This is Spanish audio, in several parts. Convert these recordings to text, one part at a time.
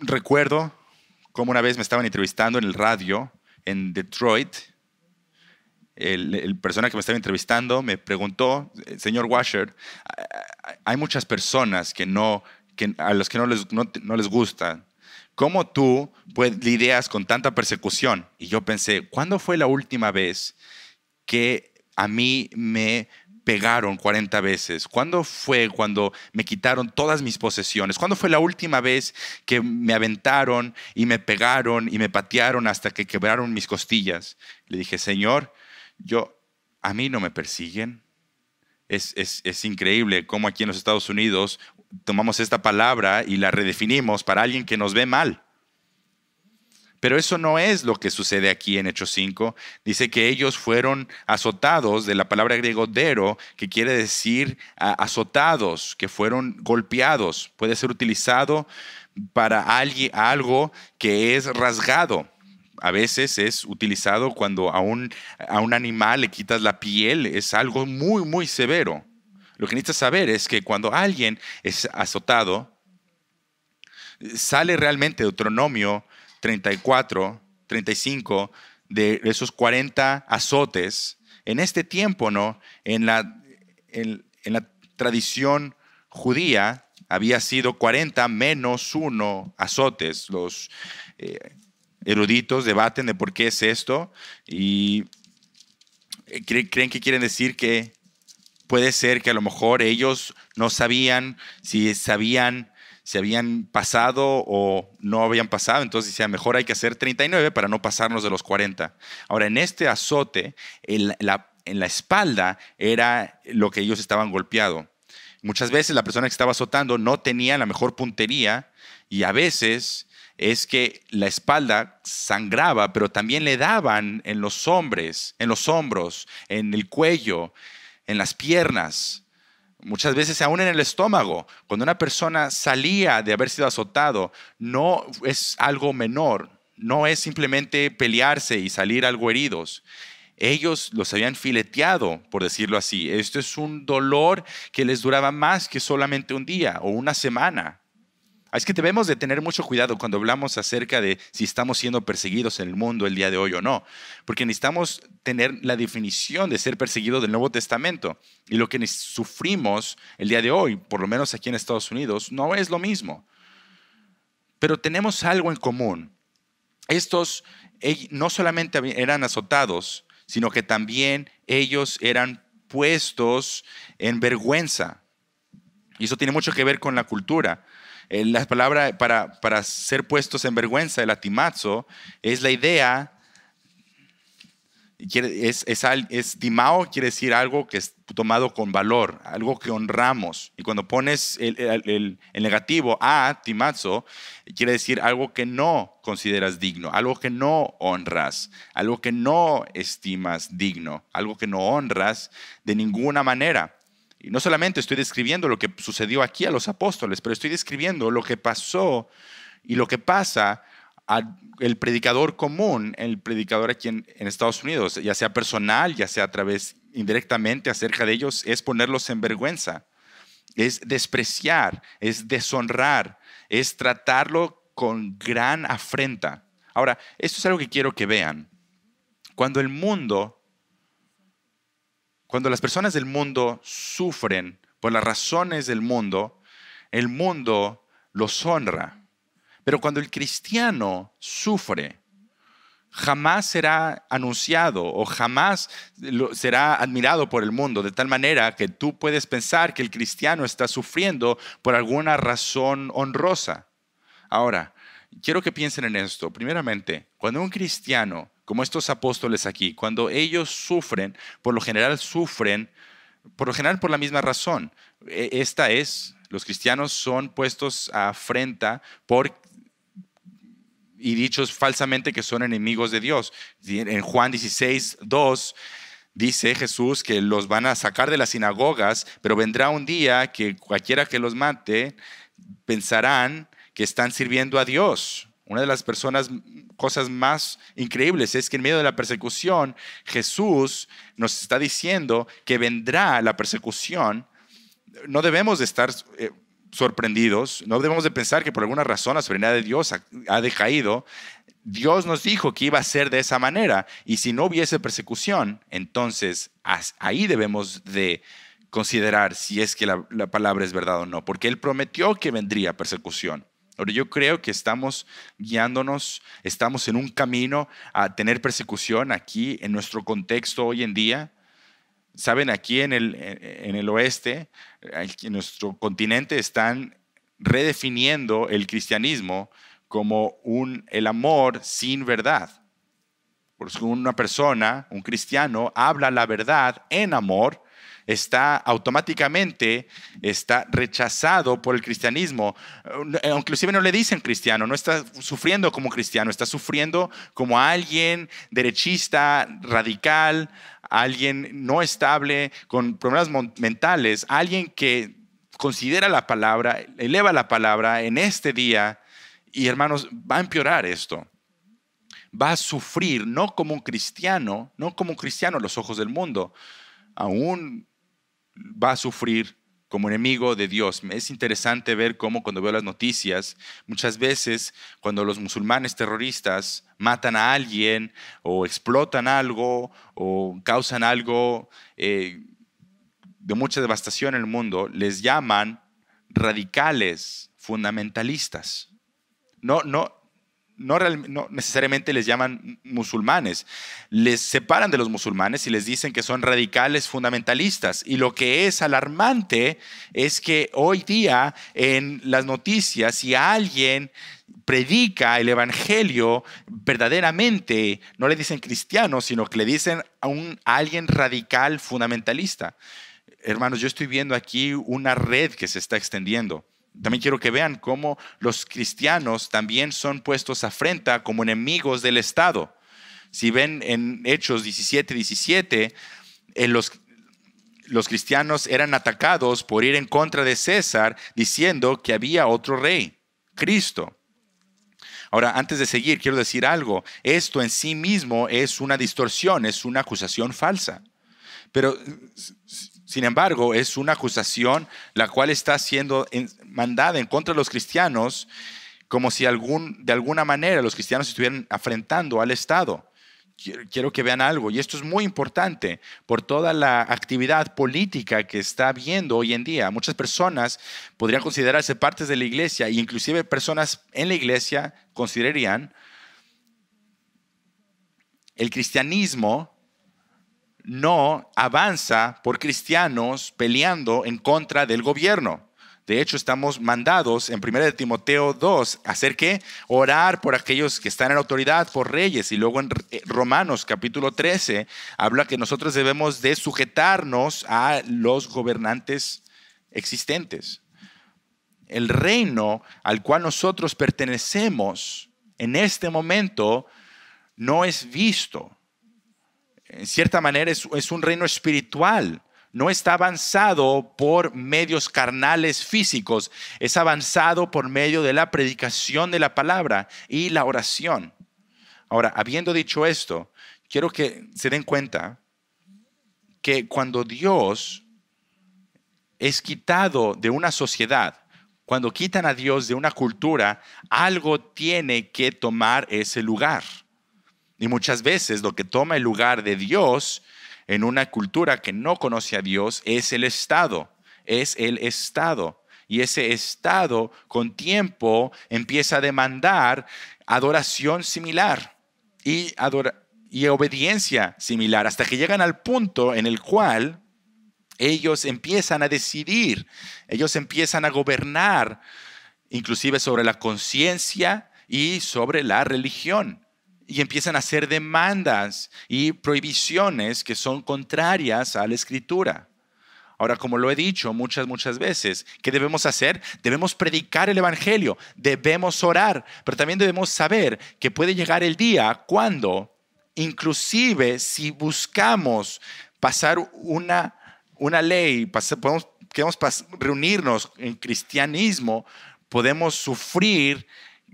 recuerdo cómo una vez me estaban entrevistando en el radio en Detroit. El, el persona que me estaba entrevistando me preguntó, señor Washer, hay muchas personas que no, a las que no les, no, les gusta ¿cómo tú pues, lidias con tanta persecución? Y yo pensé, ¿cuándo fue la última vez que a mí me pegaron 40 veces? ¿Cuándo fue cuando me quitaron todas mis posesiones? ¿Cuándo fue la última vez que me aventaron y me pegaron y me patearon hasta que quebraron mis costillas? Le dije, Señor, yo, a mí no me persiguen. Es, es, es increíble cómo aquí en los Estados Unidos tomamos esta palabra y la redefinimos para alguien que nos ve mal. Pero eso no es lo que sucede aquí en Hechos 5. Dice que ellos fueron azotados, de la palabra griego dero, que quiere decir azotados, que fueron golpeados. Puede ser utilizado para algo que es rasgado. A veces es utilizado cuando a un, animal le quitas la piel. Es algo muy, muy severo. Lo que necesitas saber es que cuando alguien es azotado, sale realmente de Deuteronomio 34, 35 de esos 40 azotes, en este tiempo, ¿no? En la, la tradición judía había sido 40 menos 1 azotes. Los eh, eruditos debaten de por qué es esto y eh, creen que quieren decir que puede ser que a lo mejor ellos no sabían si sabían se habían pasado o no habían pasado, entonces decía, mejor hay que hacer 39 para no pasarnos de los 40. Ahora, en este azote, en la, en la espalda era lo que ellos estaban golpeado. Muchas veces la persona que estaba azotando no tenía la mejor puntería y a veces es que la espalda sangraba, pero también le daban en los hombres, en los hombros, en el cuello, en las piernas muchas veces aún en el estómago, cuando una persona salía de haber sido azotado, no es algo menor, no es simplemente pelearse y salir algo heridos. Ellos los habían fileteado, por decirlo así. Esto es un dolor que les duraba más que solamente un día o una semana. Ah, es que debemos de tener mucho cuidado cuando hablamos acerca de si estamos siendo perseguidos en el mundo el día de hoy o no, porque necesitamos tener la definición de ser perseguidos del Nuevo Testamento. Y lo que sufrimos el día de hoy, por lo menos aquí en Estados Unidos, no es lo mismo. Pero tenemos algo en común. Estos no solamente eran azotados, sino que también ellos eran puestos en vergüenza. Y eso tiene mucho que ver con la cultura. Eh, la palabra para, ser puestos en vergüenza, el atimazo, es la idea, es, es, es, quiere decir algo que es tomado con valor, algo que honramos. Y cuando pones el, negativo a timazo, quiere decir algo que no consideras digno, algo que no honras, algo que no estimas digno, algo que no honras de ninguna manera. Y no solamente estoy describiendo lo que sucedió aquí a los apóstoles, pero estoy describiendo lo que pasó y lo que pasa al predicador común, el predicador aquí en, en, Estados Unidos, ya sea personal, ya sea a través indirectamente acerca de ellos, es ponerlos en vergüenza, es despreciar, es deshonrar, es tratarlo con gran afrenta. Ahora, esto es algo que quiero que vean. Cuando el mundo cuando las personas del mundo sufren por las razones del mundo, el mundo los honra. Pero cuando el cristiano sufre, jamás será anunciado o jamás será admirado por el mundo, de tal manera que tú puedes pensar que el cristiano está sufriendo por alguna razón honrosa. Ahora, quiero que piensen en esto. Primeramente, cuando un cristiano como estos apóstoles aquí, cuando ellos sufren, por lo general sufren, por lo general por la misma razón. E, esta es, los cristianos son puestos a afrenta por y dichos falsamente que son enemigos de Dios. En Juan 16, 2 dice Jesús que los van a sacar de las sinagogas, pero vendrá un día que cualquiera que los mate pensarán que están sirviendo a Dios. Una de las personas, mm, cosas más increíbles es que en medio de la persecución, Jesús nos está diciendo que vendrá la persecución. No debemos de estar eh, sorprendidos, no debemos de pensar que por alguna razón la soberanía de Dios ha, ha, decaído. Dios nos dijo que iba a ser de esa manera y si no hubiese persecución, entonces ahí debemos de considerar si es que la palabra es verdad o no, porque Él prometió que vendría persecución. Ahora yo creo que estamos guiándonos, estamos en un camino a tener persecución aquí en nuestro contexto hoy en día. Saben, aquí en el, en el oeste, en nuestro continente, están redefiniendo el cristianismo como un, el amor sin verdad. Porque una persona, un cristiano, habla la verdad en amor está automáticamente está rechazado por el cristianismo. Eh, inclusive no le dicen cristiano, no está sufriendo como cristiano, está sufriendo como alguien derechista, radical, alguien no estable, con problemas mentales, alguien que considera la palabra, eleva la palabra en este día y hermanos, va a empeorar esto va a sufrir, no como un cristiano, no como un cristiano a los ojos del mundo, aún va a sufrir como enemigo de Dios. Es interesante ver cómo cuando veo las noticias, muchas veces cuando los musulmanes terroristas matan a alguien o explotan algo o causan algo eh, de mucha devastación en el mundo, les llaman radicales fundamentalistas. No, no, no, necesariamente les llaman musulmanes, les separan de los musulmanes y les dicen que son radicales fundamentalistas. Y lo que es alarmante es que hoy día en las noticias, si alguien predica el Evangelio verdaderamente, no le dicen cristiano, sino que le dicen a, un, alguien radical fundamentalista. Hermanos, yo estoy viendo aquí una red que se está extendiendo también quiero que vean cómo los cristianos también son puestos a frente como enemigos del Estado. Si ven en Hechos 17, 17, eh, los, los cristianos eran atacados por ir en contra de César diciendo que había otro rey, Cristo. Ahora, antes de seguir, quiero decir algo. Esto en sí mismo es una distorsión, es una acusación falsa. Pero, sin embargo, es una acusación la cual está siendo mandada en contra de los cristianos, como si algún, de alguna manera los cristianos estuvieran afrentando al Estado. Quiero, que vean algo, y esto es muy importante por toda la actividad política que está habiendo hoy en día. Muchas personas podrían considerarse partes de la iglesia, e inclusive personas en la iglesia considerarían el cristianismo no avanza por cristianos peleando en contra del gobierno. De hecho, estamos mandados en 1 de Timoteo 2, hacer que orar por aquellos que están en autoridad, por reyes. Y luego en eh, Romanos capítulo 13 habla que nosotros debemos de sujetarnos a los gobernantes existentes. El reino al cual nosotros pertenecemos en este momento no es visto. En cierta manera es, es un reino espiritual no está avanzado por medios carnales físicos, es avanzado por medio de la predicación de la palabra y la oración. Ahora, habiendo dicho esto, quiero que se den cuenta que cuando Dios es quitado de una sociedad, cuando quitan a Dios de una cultura, algo tiene que tomar ese lugar. Y muchas veces lo que toma el lugar de Dios en una cultura que no conoce a Dios es el Estado, es el Estado. Y ese Estado con tiempo empieza a demandar adoración similar y, y obediencia similar, hasta que llegan al punto en el cual ellos empiezan a decidir, ellos empiezan a gobernar, inclusive sobre la conciencia y sobre la religión y empiezan a hacer demandas y prohibiciones que son contrarias a la escritura. Ahora, como lo he dicho muchas, muchas veces, ¿qué debemos hacer? Debemos predicar el Evangelio, debemos orar, pero también debemos saber que puede llegar el día cuando, inclusive si buscamos pasar una, una ley, podemos, queremos reunirnos en cristianismo, podemos sufrir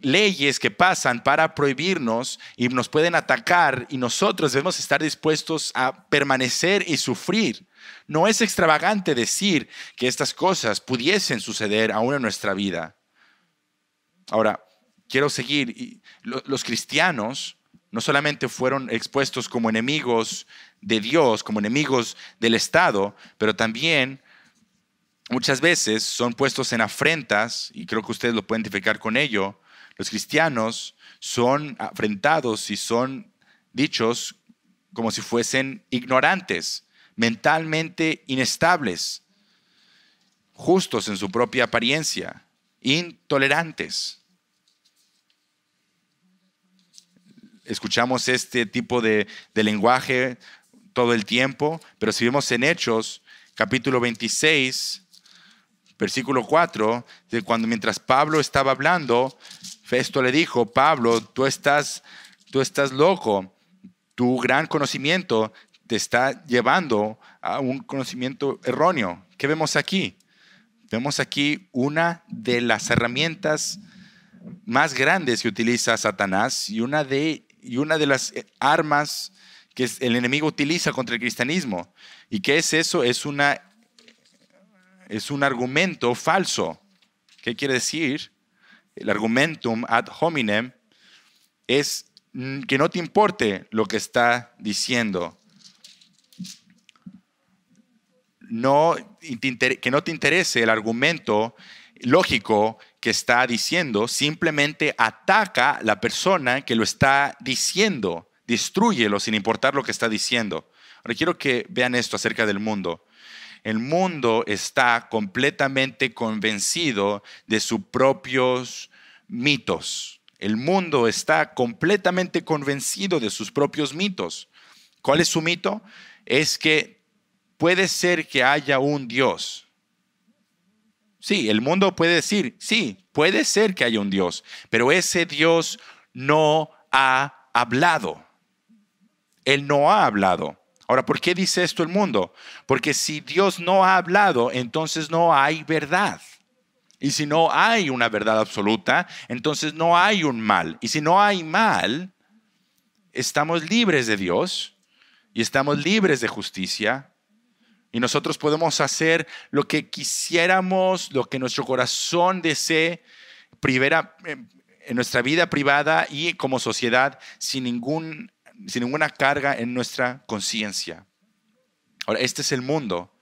leyes que pasan para prohibirnos y nos pueden atacar y nosotros debemos estar dispuestos a permanecer y sufrir. No es extravagante decir que estas cosas pudiesen suceder aún en nuestra vida. Ahora, quiero seguir. Los cristianos no solamente fueron expuestos como enemigos de Dios, como enemigos del Estado, pero también muchas veces son puestos en afrentas, y creo que ustedes lo pueden identificar con ello, los cristianos son afrentados y son dichos como si fuesen ignorantes, mentalmente inestables, justos en su propia apariencia, intolerantes. Escuchamos este tipo de, lenguaje todo el tiempo, pero si vemos en Hechos, capítulo 26, versículo 4, de cuando mientras Pablo estaba hablando, Festo le dijo, Pablo, tú estás, tú estás loco, tu gran conocimiento te está llevando a un conocimiento erróneo. ¿Qué vemos aquí? Vemos aquí una de las herramientas más grandes que utiliza Satanás y una de, y una de las eh, armas que el enemigo utiliza contra el cristianismo. ¿Y qué es eso? Es, una, es un argumento falso. ¿Qué quiere decir? el argumentum ad hominem, es que no te importe lo que está diciendo. que no te interese el argumento lógico que está diciendo, simplemente ataca la persona que lo está diciendo, destruyelo sin importar lo que está diciendo. Ahora quiero que vean esto acerca del mundo. El mundo está completamente convencido de sus propios mitos. El mundo está completamente convencido de sus propios mitos. ¿Cuál es su mito? Es que puede ser que haya un Dios. Sí, el mundo puede decir, sí, puede ser que haya un Dios, pero ese Dios no ha hablado. Él no ha hablado. Ahora, ¿por qué dice esto el mundo? Porque si Dios no ha hablado, entonces no hay verdad. Y si no hay una verdad absoluta, entonces no hay un mal. Y si no hay mal, estamos libres de Dios y estamos libres de justicia. Y nosotros podemos hacer lo que quisiéramos, lo que nuestro corazón desee, primera, eh, en nuestra vida privada y como sociedad, sin ningún sin ninguna carga en nuestra conciencia. Ahora, este es el mundo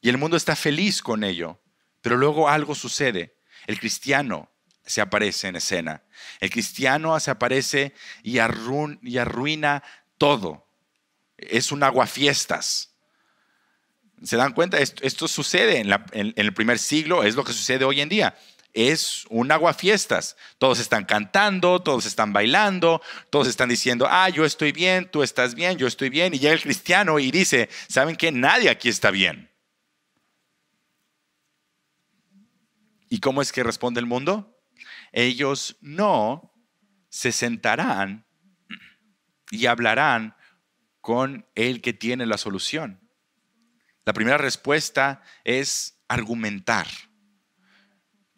y el mundo está feliz con ello, pero luego algo sucede. El cristiano se aparece en escena. El cristiano se aparece y, arruina, todo. Es un aguafiestas. ¿Se dan cuenta? Esto, sucede en, el primer siglo, es lo que sucede hoy en día es un agua fiestas, Todos están cantando, todos están bailando, todos están diciendo, ah, yo estoy bien, tú estás bien, yo estoy bien. Y llega el cristiano y dice, ¿saben qué? Nadie aquí está bien. ¿Y cómo es que responde el mundo? Ellos no se sentarán y hablarán con el que tiene la solución. La primera respuesta es argumentar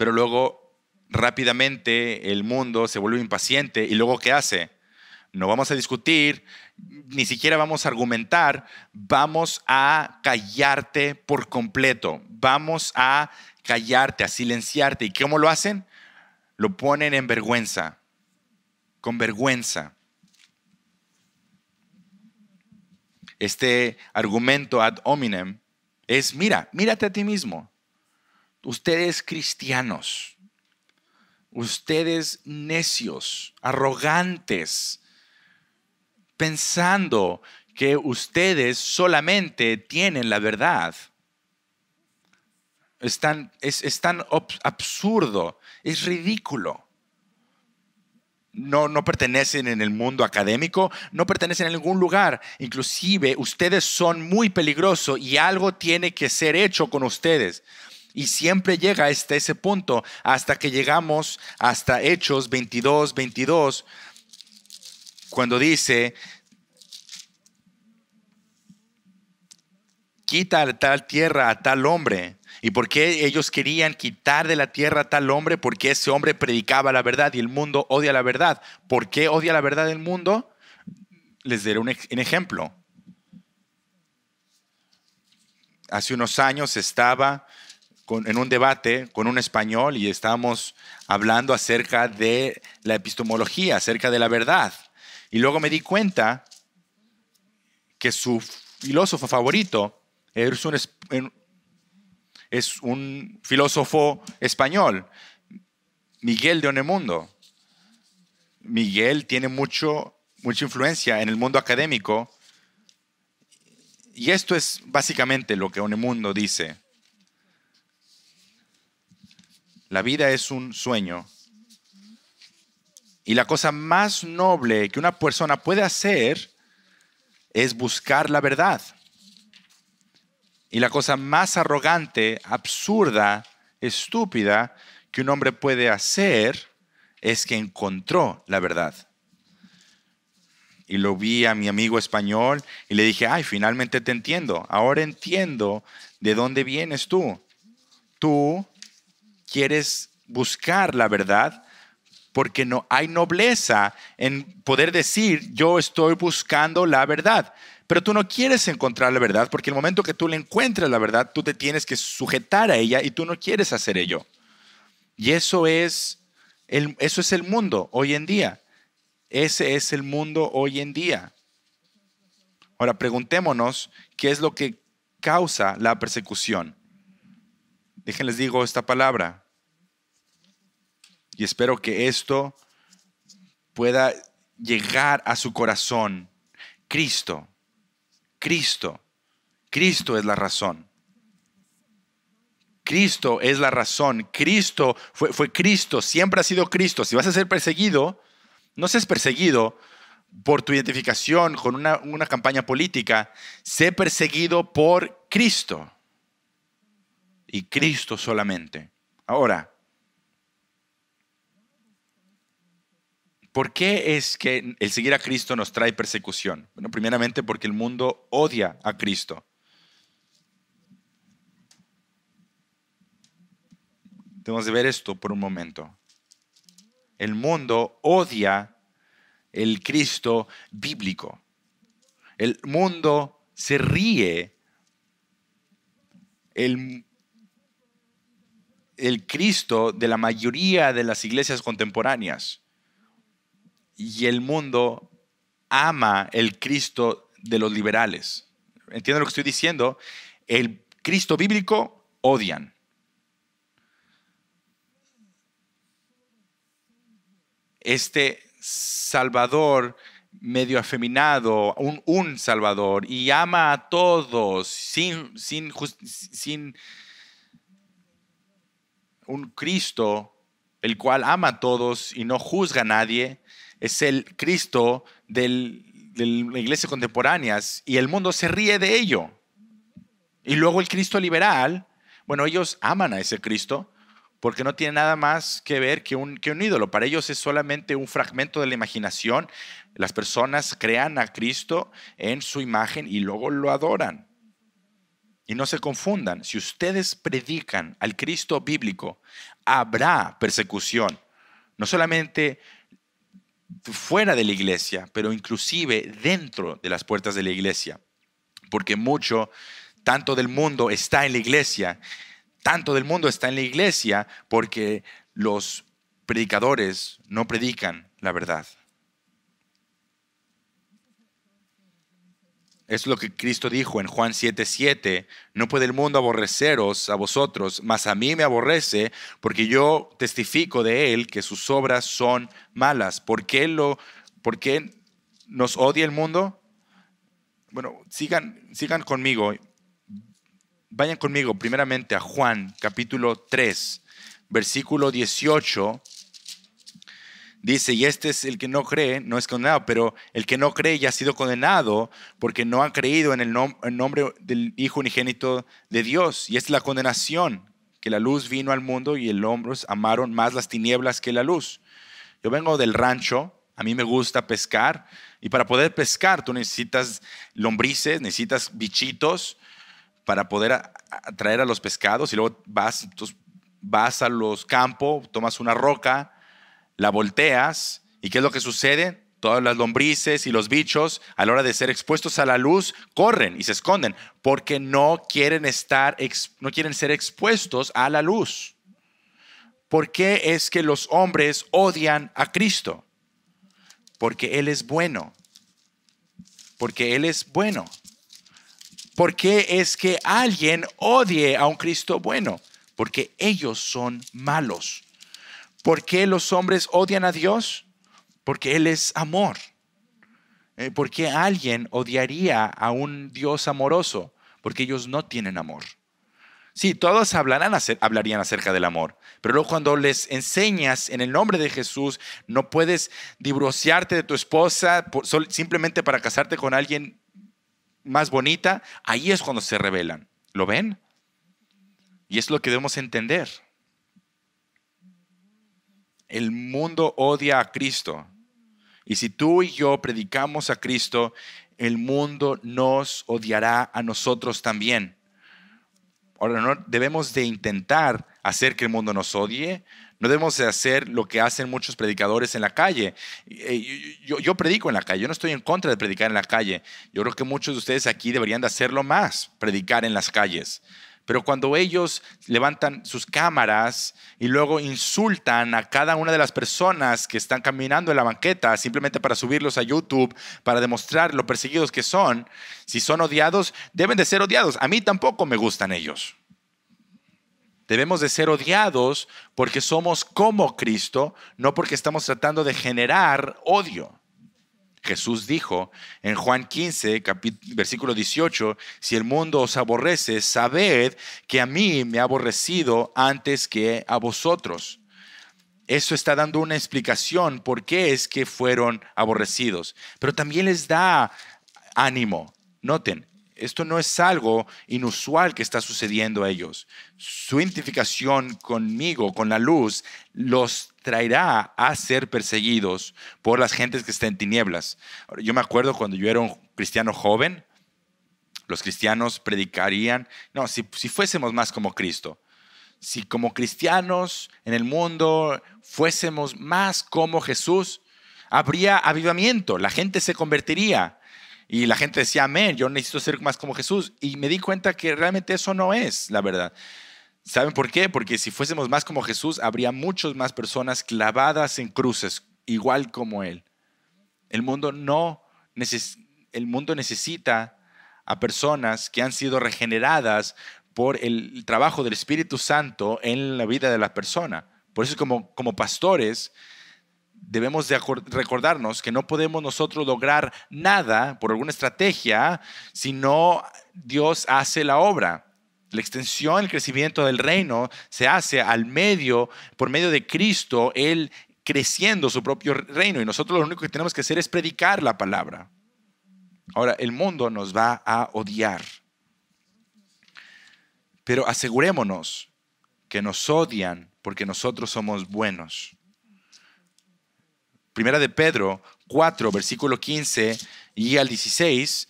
pero luego rápidamente el mundo se vuelve impaciente y luego ¿qué hace? No vamos a discutir, ni siquiera vamos a argumentar, vamos a callarte por completo, vamos a callarte, a silenciarte. ¿Y cómo lo hacen? Lo ponen en vergüenza, con vergüenza. Este argumento ad hominem es, mira, mírate a ti mismo, Ustedes cristianos, ustedes necios, arrogantes, pensando que ustedes solamente tienen la verdad. Es tan, absurdo, es ridículo. No, no, pertenecen en el mundo académico, no pertenecen a ningún lugar. Inclusive ustedes son muy peligrosos y algo tiene que ser hecho con ustedes. Y siempre llega hasta ese punto, hasta que llegamos hasta Hechos 22, 22, cuando dice, quita tal tierra a tal hombre. ¿Y por qué ellos querían quitar de la tierra a tal hombre? Porque ese hombre predicaba la verdad y el mundo odia la verdad. ¿Por qué odia la verdad el mundo? Les daré un, ejemplo. Hace unos años estaba en un debate con un español y estábamos hablando acerca de la epistemología, acerca de la verdad. Y luego me di cuenta que su filósofo favorito es un, es un filósofo español, Miguel de Onemundo. Miguel tiene mucho, mucha influencia en el mundo académico y esto es básicamente lo que Onemundo dice. La vida es un sueño. Y la cosa más noble que una persona puede hacer es buscar la verdad. Y la cosa más arrogante, absurda, estúpida que un hombre puede hacer es que encontró la verdad. Y lo vi a mi amigo español y le dije, ay, finalmente te entiendo. Ahora entiendo de dónde vienes tú. Tú quieres buscar la verdad porque no hay nobleza en poder decir yo estoy buscando la verdad. Pero tú no quieres encontrar la verdad porque el momento que tú le encuentras la verdad, tú te tienes que sujetar a ella y tú no quieres hacer ello. Y eso es el, eso es el mundo hoy en día. Ese es el mundo hoy en día. Ahora preguntémonos qué es lo que causa la persecución. Déjenles digo esta palabra. Y espero que esto pueda llegar a su corazón. Cristo, Cristo, Cristo es la razón. Cristo es la razón. Cristo fue, fue, Cristo, siempre ha sido Cristo. Si vas a ser perseguido, no seas perseguido por tu identificación con una, una campaña política. Sé perseguido por Cristo y Cristo solamente. Ahora, ¿por qué es que el seguir a Cristo nos trae persecución? Bueno, primeramente porque el mundo odia a Cristo. Tenemos que ver esto por un momento. El mundo odia el Cristo bíblico. El mundo se ríe. El el Cristo de la mayoría de las iglesias contemporáneas. Y el mundo ama el Cristo de los liberales. ¿Entienden lo que estoy diciendo? El Cristo bíblico odian. Este Salvador medio afeminado, un, Salvador, y ama a todos sin, sin, sin un Cristo el cual ama a todos y no juzga a nadie, es el Cristo de la iglesia contemporánea y el mundo se ríe de ello. Y luego el Cristo liberal, bueno, ellos aman a ese Cristo porque no tiene nada más que ver que un, que un ídolo. Para ellos es solamente un fragmento de la imaginación. Las personas crean a Cristo en su imagen y luego lo adoran. Y no se confundan, si ustedes predican al Cristo bíblico, habrá persecución, no solamente fuera de la iglesia, pero inclusive dentro de las puertas de la iglesia, porque mucho, tanto del mundo está en la iglesia, tanto del mundo está en la iglesia porque los predicadores no predican la verdad. Es lo que Cristo dijo en Juan 7:7, 7, no puede el mundo aborreceros a vosotros, mas a mí me aborrece porque yo testifico de él que sus obras son malas. ¿Por qué, lo, por qué nos odia el mundo? Bueno, sigan, sigan conmigo. Vayan conmigo primeramente a Juan capítulo 3, versículo 18 dice, y este es el que no cree, no es condenado, pero el que no cree ya ha sido condenado porque no ha creído en el, nombre del Hijo unigénito de Dios. Y es la condenación, que la luz vino al mundo y el hombros amaron más las tinieblas que la luz. Yo vengo del rancho, a mí me gusta pescar, y para poder pescar tú necesitas lombrices, necesitas bichitos para poder atraer a, los pescados, y luego vas, vas a los campos, tomas una roca, la volteas y ¿qué es lo que sucede? Todas las lombrices y los bichos a la hora de ser expuestos a la luz corren y se esconden porque no quieren estar no quieren ser expuestos a la luz. ¿Por qué es que los hombres odian a Cristo? Porque él es bueno. Porque él es bueno. ¿Por qué es que alguien odie a un Cristo bueno? Porque ellos son malos. ¿Por qué los hombres odian a Dios? Porque Él es amor. Eh, ¿Por qué alguien odiaría a un Dios amoroso? Porque ellos no tienen amor. Sí, todos hablarán, hablarían acerca del amor, pero luego cuando les enseñas en el nombre de Jesús, no puedes divorciarte de tu esposa simplemente para casarte con alguien más bonita, ahí es cuando se revelan. ¿Lo ven? Y es lo que debemos entender. El mundo odia a Cristo. Y si tú y yo predicamos a Cristo, el mundo nos odiará a nosotros también. Ahora, no debemos de intentar hacer que el mundo nos odie, no debemos de hacer lo que hacen muchos predicadores en la calle. Eh, yo, yo, predico en la calle, yo no estoy en contra de predicar en la calle. Yo creo que muchos de ustedes aquí deberían de hacerlo más, predicar en las calles. Pero cuando ellos levantan sus cámaras y luego insultan a cada una de las personas que están caminando en la banqueta simplemente para subirlos a YouTube, para demostrar lo perseguidos que son, si son odiados, deben de ser odiados. A mí tampoco me gustan ellos. Debemos de ser odiados porque somos como Cristo, no porque estamos tratando de generar odio. Jesús dijo en Juan 15, versículo 18, si el mundo os aborrece, sabed que a mí me ha aborrecido antes que a vosotros. Eso está dando una explicación por qué es que fueron aborrecidos, pero también les da ánimo. Noten, esto no es algo inusual que está sucediendo a ellos. Su identificación conmigo, con la luz, los traerá a ser perseguidos por las gentes que están en tinieblas. Yo me acuerdo cuando yo era un cristiano joven, los cristianos predicarían, no, si, si fuésemos más como Cristo, si como cristianos en el mundo fuésemos más como Jesús, habría avivamiento, la gente se convertiría. Y la gente decía, amén, yo necesito ser más como Jesús. Y me di cuenta que realmente eso no es la verdad. ¿Saben por qué? Porque si fuésemos más como Jesús, habría muchas más personas clavadas en cruces, igual como Él. El mundo no el mundo necesita a personas que han sido regeneradas por el trabajo del Espíritu Santo en la vida de la persona. Por eso como, como pastores debemos recordarnos que no podemos nosotros lograr nada por alguna estrategia si no Dios hace la obra. La extensión, el crecimiento del reino se hace al medio, por medio de Cristo, Él creciendo su propio reino. Y nosotros lo único que tenemos que hacer es predicar la palabra. Ahora, el mundo nos va a odiar. Pero asegurémonos que nos odian porque nosotros somos buenos. Primera de Pedro 4, versículo 15 y al 16.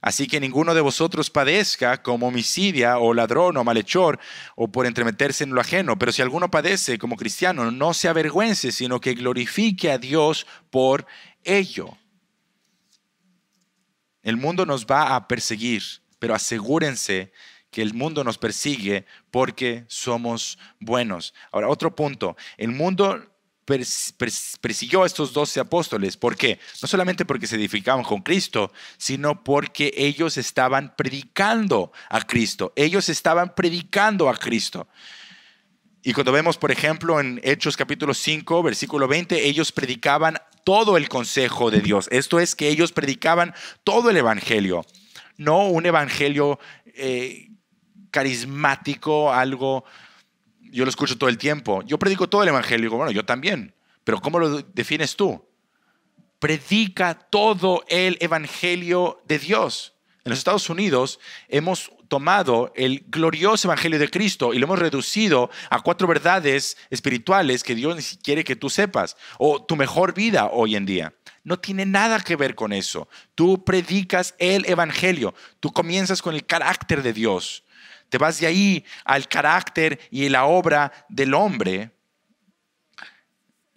Así que ninguno de vosotros padezca como homicidia o ladrón o malhechor o por entremeterse en lo ajeno. Pero si alguno padece como cristiano, no se avergüence, sino que glorifique a Dios por ello. El mundo nos va a perseguir, pero asegúrense que el mundo nos persigue porque somos buenos. Ahora, otro punto. El mundo persiguió a estos doce apóstoles. ¿Por qué? No solamente porque se edificaban con Cristo, sino porque ellos estaban predicando a Cristo. Ellos estaban predicando a Cristo. Y cuando vemos, por ejemplo, en Hechos capítulo 5, versículo 20, ellos predicaban todo el consejo de Dios. Esto es que ellos predicaban todo el Evangelio, no un Evangelio eh, carismático, algo yo lo escucho todo el tiempo. Yo predico todo el Evangelio. bueno, yo también. Pero ¿cómo lo defines tú? Predica todo el Evangelio de Dios. En los Estados Unidos hemos tomado el glorioso Evangelio de Cristo y lo hemos reducido a cuatro verdades espirituales que Dios ni quiere que tú sepas, o tu mejor vida hoy en día. No tiene nada que ver con eso. Tú predicas el Evangelio, tú comienzas con el carácter de Dios, te vas de ahí al carácter y la obra del hombre,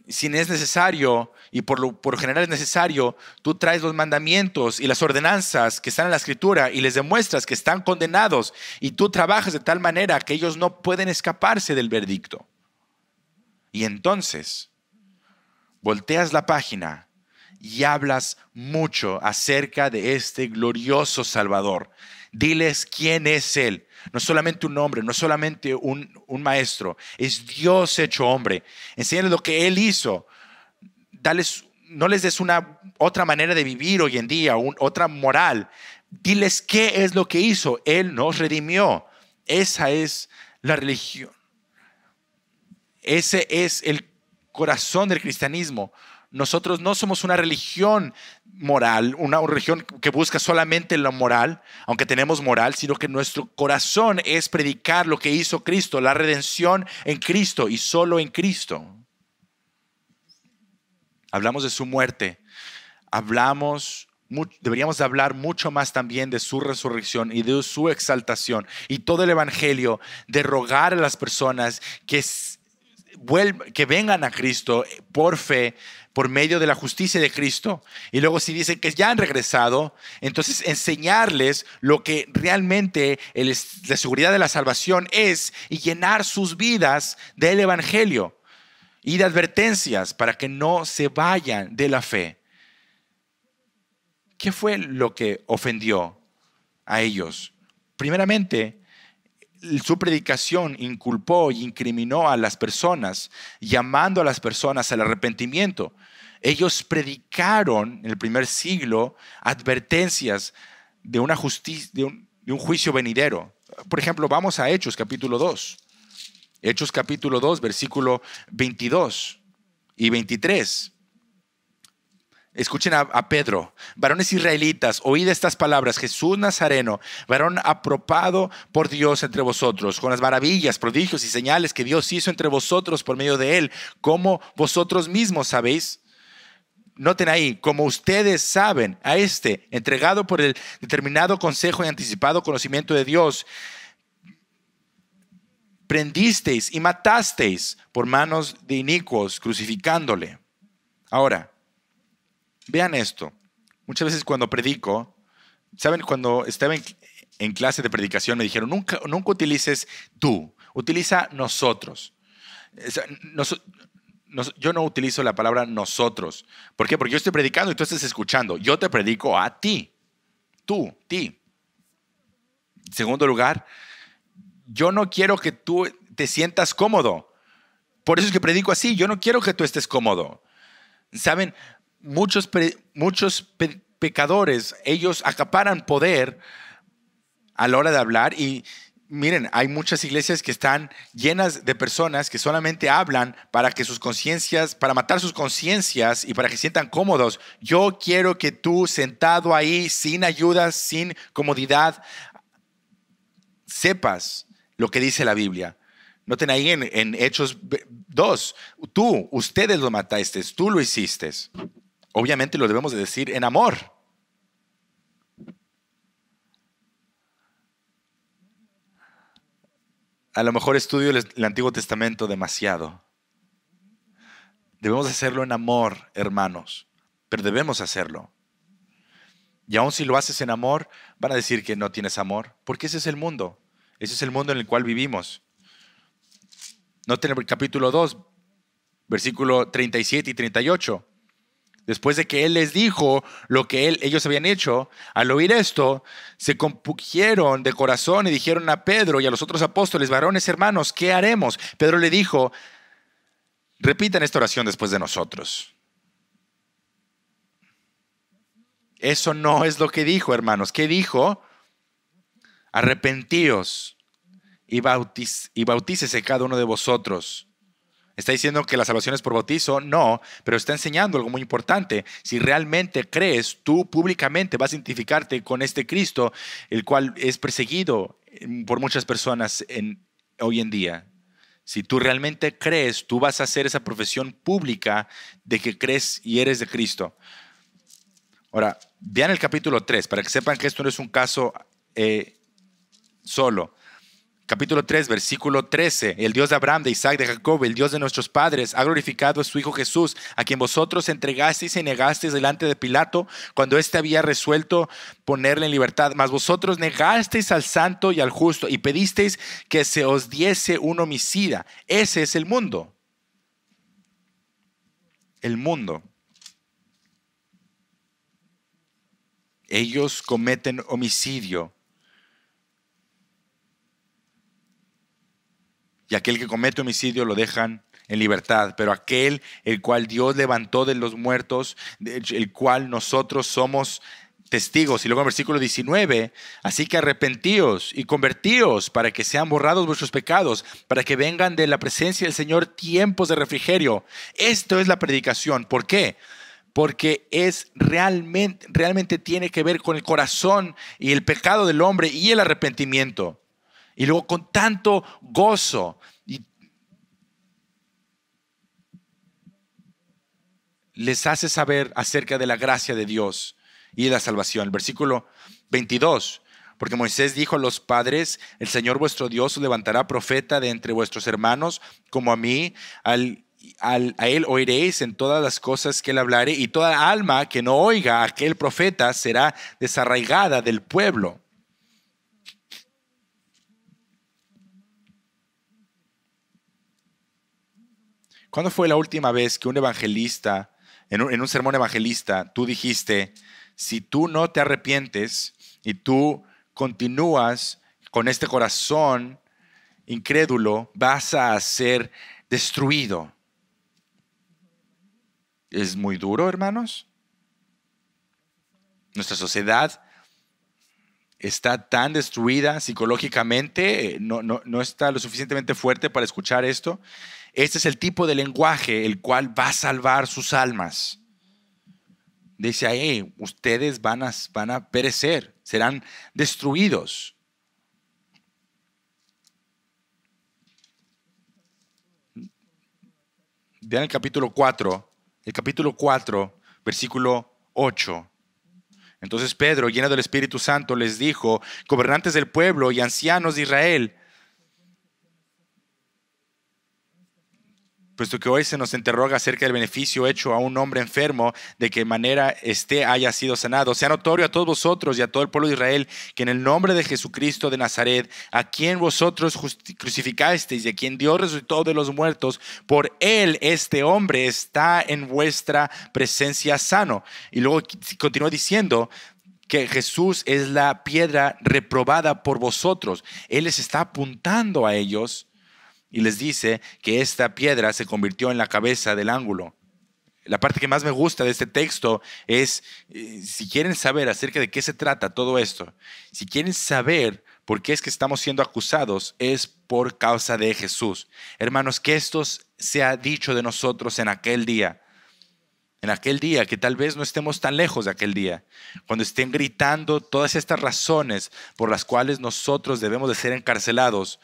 si es necesario, y por lo general es necesario, tú traes los mandamientos y las ordenanzas que están en la escritura y les demuestras que están condenados y tú trabajas de tal manera que ellos no pueden escaparse del verdicto. Y entonces volteas la página y hablas mucho acerca de este glorioso Salvador, Diles quién es Él. No solamente un hombre, no solamente un, maestro, es Dios hecho hombre. Enseñales lo que Él hizo. Dales, no les des una otra manera de vivir hoy en día, otra moral. Diles qué es lo que hizo. Él nos redimió. Esa es la religión. Ese es el corazón del cristianismo. Nosotros no somos una religión moral, una religión que busca solamente lo moral, aunque tenemos moral, sino que nuestro corazón es predicar lo que hizo Cristo, la redención en Cristo y solo en Cristo. Hablamos de su muerte, hablamos deberíamos hablar mucho más también de su resurrección y de su exaltación y todo el evangelio de rogar a las personas que, que vengan a Cristo por fe por medio de la justicia de Cristo. Y luego si dicen que ya han regresado, entonces enseñarles lo que realmente la seguridad de la salvación es y llenar sus vidas del Evangelio y de advertencias para que no se vayan de la fe. ¿Qué fue lo que ofendió a ellos? Primeramente, su predicación inculpó y incriminó a las personas, llamando a las personas al arrepentimiento. Ellos predicaron en el primer siglo advertencias de, una justicia, de, un, juicio venidero. Por ejemplo, vamos a Hechos capítulo 2. Hechos capítulo 2, versículo 22 y 23. Escuchen a, Pedro, varones israelitas, oíd estas palabras, Jesús Nazareno, varón apropado por Dios entre vosotros, con las maravillas, prodigios y señales que Dios hizo entre vosotros por medio de él, como vosotros mismos sabéis. Noten ahí, como ustedes saben, a este, entregado por el determinado consejo y anticipado conocimiento de Dios, prendisteis y matasteis por manos de inicuos, crucificándole. Ahora, Vean esto. Muchas veces cuando predico, ¿saben? Cuando estaba en, clase de predicación me dijeron, nunca, nunca utilices tú, utiliza nosotros. yo no utilizo la palabra nosotros. ¿Por qué? Porque yo estoy predicando y tú estás escuchando. Yo te predico a ti, tú, ti. En segundo lugar, yo no quiero que tú te sientas cómodo. Por eso es que predico así. Yo no quiero que tú estés cómodo. Saben, muchos, muchos pecadores, ellos acaparan poder a la hora de hablar y miren, hay muchas iglesias que están llenas de personas que solamente hablan para que sus conciencias, para matar sus conciencias y para que sientan cómodos. Yo quiero que tú sentado ahí, sin ayuda, sin comodidad, sepas lo que dice la Biblia. Noten ahí en, en Hechos 2, tú, ustedes lo mataste, tú lo hiciste. Obviamente lo debemos de decir en amor. A lo mejor estudio el Antiguo Testamento demasiado. Debemos hacerlo en amor, hermanos, pero debemos hacerlo. Y aun si lo haces en amor, van a decir que no tienes amor, porque ese es el mundo. Ese es el mundo en el cual vivimos. No tenemos capítulo 2, versículo 37 y 38. Después de que él les dijo lo que ellos habían hecho, al oír esto, se compugieron de corazón y dijeron a Pedro y a los otros apóstoles, varones hermanos, ¿qué haremos? Pedro le dijo, repitan esta oración después de nosotros. Eso no es lo que dijo, hermanos. ¿Qué dijo? Arrepentíos y, y bautícese cada uno de vosotros ¿Está diciendo que la salvación es por bautizo? No, pero está enseñando algo muy importante. Si realmente crees, tú públicamente vas a identificarte con este Cristo, el cual es perseguido em, por muchas personas hoy en día. Si tú realmente crees, tú vas a hacer esa profesión pública de que crees y eres de Cristo. Ahora, vean el capítulo 3 para que sepan que esto no es un caso eh, solo capítulo 3, versículo 13. El Dios de Abraham, de Isaac, de Jacob, el Dios de nuestros padres, ha glorificado a su Hijo Jesús, a quien vosotros entregasteis y negasteis delante de Pilato cuando éste había resuelto ponerle en libertad. Mas vosotros negasteis al santo y al justo y pedisteis que se os diese un homicida. Ese es el mundo. El mundo. Ellos cometen homicidio y aquel que comete homicidio lo dejan en libertad, pero aquel el cual Dios levantó de los muertos, el cual nosotros somos testigos. Y luego en versículo 19, así que arrepentíos y convertíos para que sean borrados vuestros pecados, para que vengan de la presencia del Señor tiempos de refrigerio. Esto es la predicación. ¿Por qué? Porque es realmente, realmente tiene que ver con el corazón y el pecado del hombre y el arrepentimiento. Y luego con tanto gozo. les hace saber acerca de la gracia de Dios y de la salvación. versículo 22. Porque Moisés dijo a los padres, el Señor vuestro Dios levantará profeta de entre vuestros hermanos, como a mí, al, a él oiréis en todas las cosas que él hablaré y toda alma que no oiga a aquel profeta será desarraigada del pueblo. ¿Cuándo fue la última vez que un evangelista, en un, sermón evangelista, tú dijiste, si tú no te arrepientes y tú continúas con este corazón incrédulo, vas a ser destruido? Es muy duro, hermanos. Nuestra sociedad está tan destruida psicológicamente, no, no, está lo suficientemente fuerte para escuchar esto. Este es el tipo de lenguaje el cual va a salvar sus almas. Dice ahí, ustedes van a, van a perecer, serán destruidos. Vean el capítulo 4, el capítulo 4, versículo 8. Entonces Pedro, lleno del Espíritu Santo, les dijo, gobernantes del pueblo y ancianos de Israel, puesto que hoy se nos interroga acerca del beneficio hecho a un hombre enfermo, de qué manera este haya sido sanado. Sea notorio a todos vosotros y a todo el pueblo de Israel que en el nombre de Jesucristo de Nazaret, a quien vosotros crucificasteis y a quien Dios resucitó de los muertos, por él este hombre está en vuestra presencia sano. Y luego continúa diciendo, que Jesús es la piedra reprobada por vosotros. Él les está apuntando a ellos y les dice que esta piedra se convirtió en la cabeza del ángulo. La parte que más me gusta de este texto es, eh, si quieren saber acerca de qué se trata todo esto, si quieren saber por qué es que estamos siendo acusados, es por causa de Jesús. Hermanos, que esto ha dicho de nosotros en aquel día en aquel día, que tal vez no estemos tan lejos de aquel día, cuando estén gritando todas estas razones por las cuales nosotros debemos de ser encarcelados,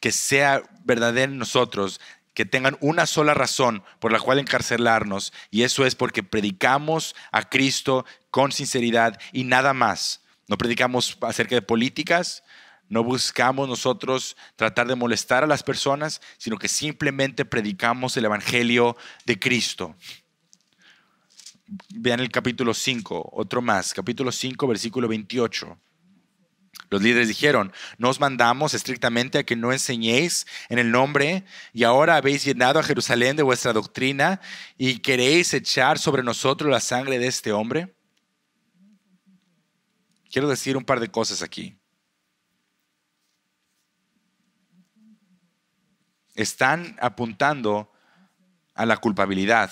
que sea verdadera en nosotros, que tengan una sola razón por la cual encarcelarnos, y eso es porque predicamos a Cristo con sinceridad y nada más. No predicamos acerca de políticas, no buscamos nosotros tratar de molestar a las personas, sino que simplemente predicamos el Evangelio de Cristo. Vean el capítulo 5, otro más, capítulo 5, versículo 28. Los líderes dijeron, nos mandamos estrictamente a que no enseñéis en el nombre y ahora habéis llenado a Jerusalén de vuestra doctrina y queréis echar sobre nosotros la sangre de este hombre. Quiero decir un par de cosas aquí. Están apuntando a la culpabilidad.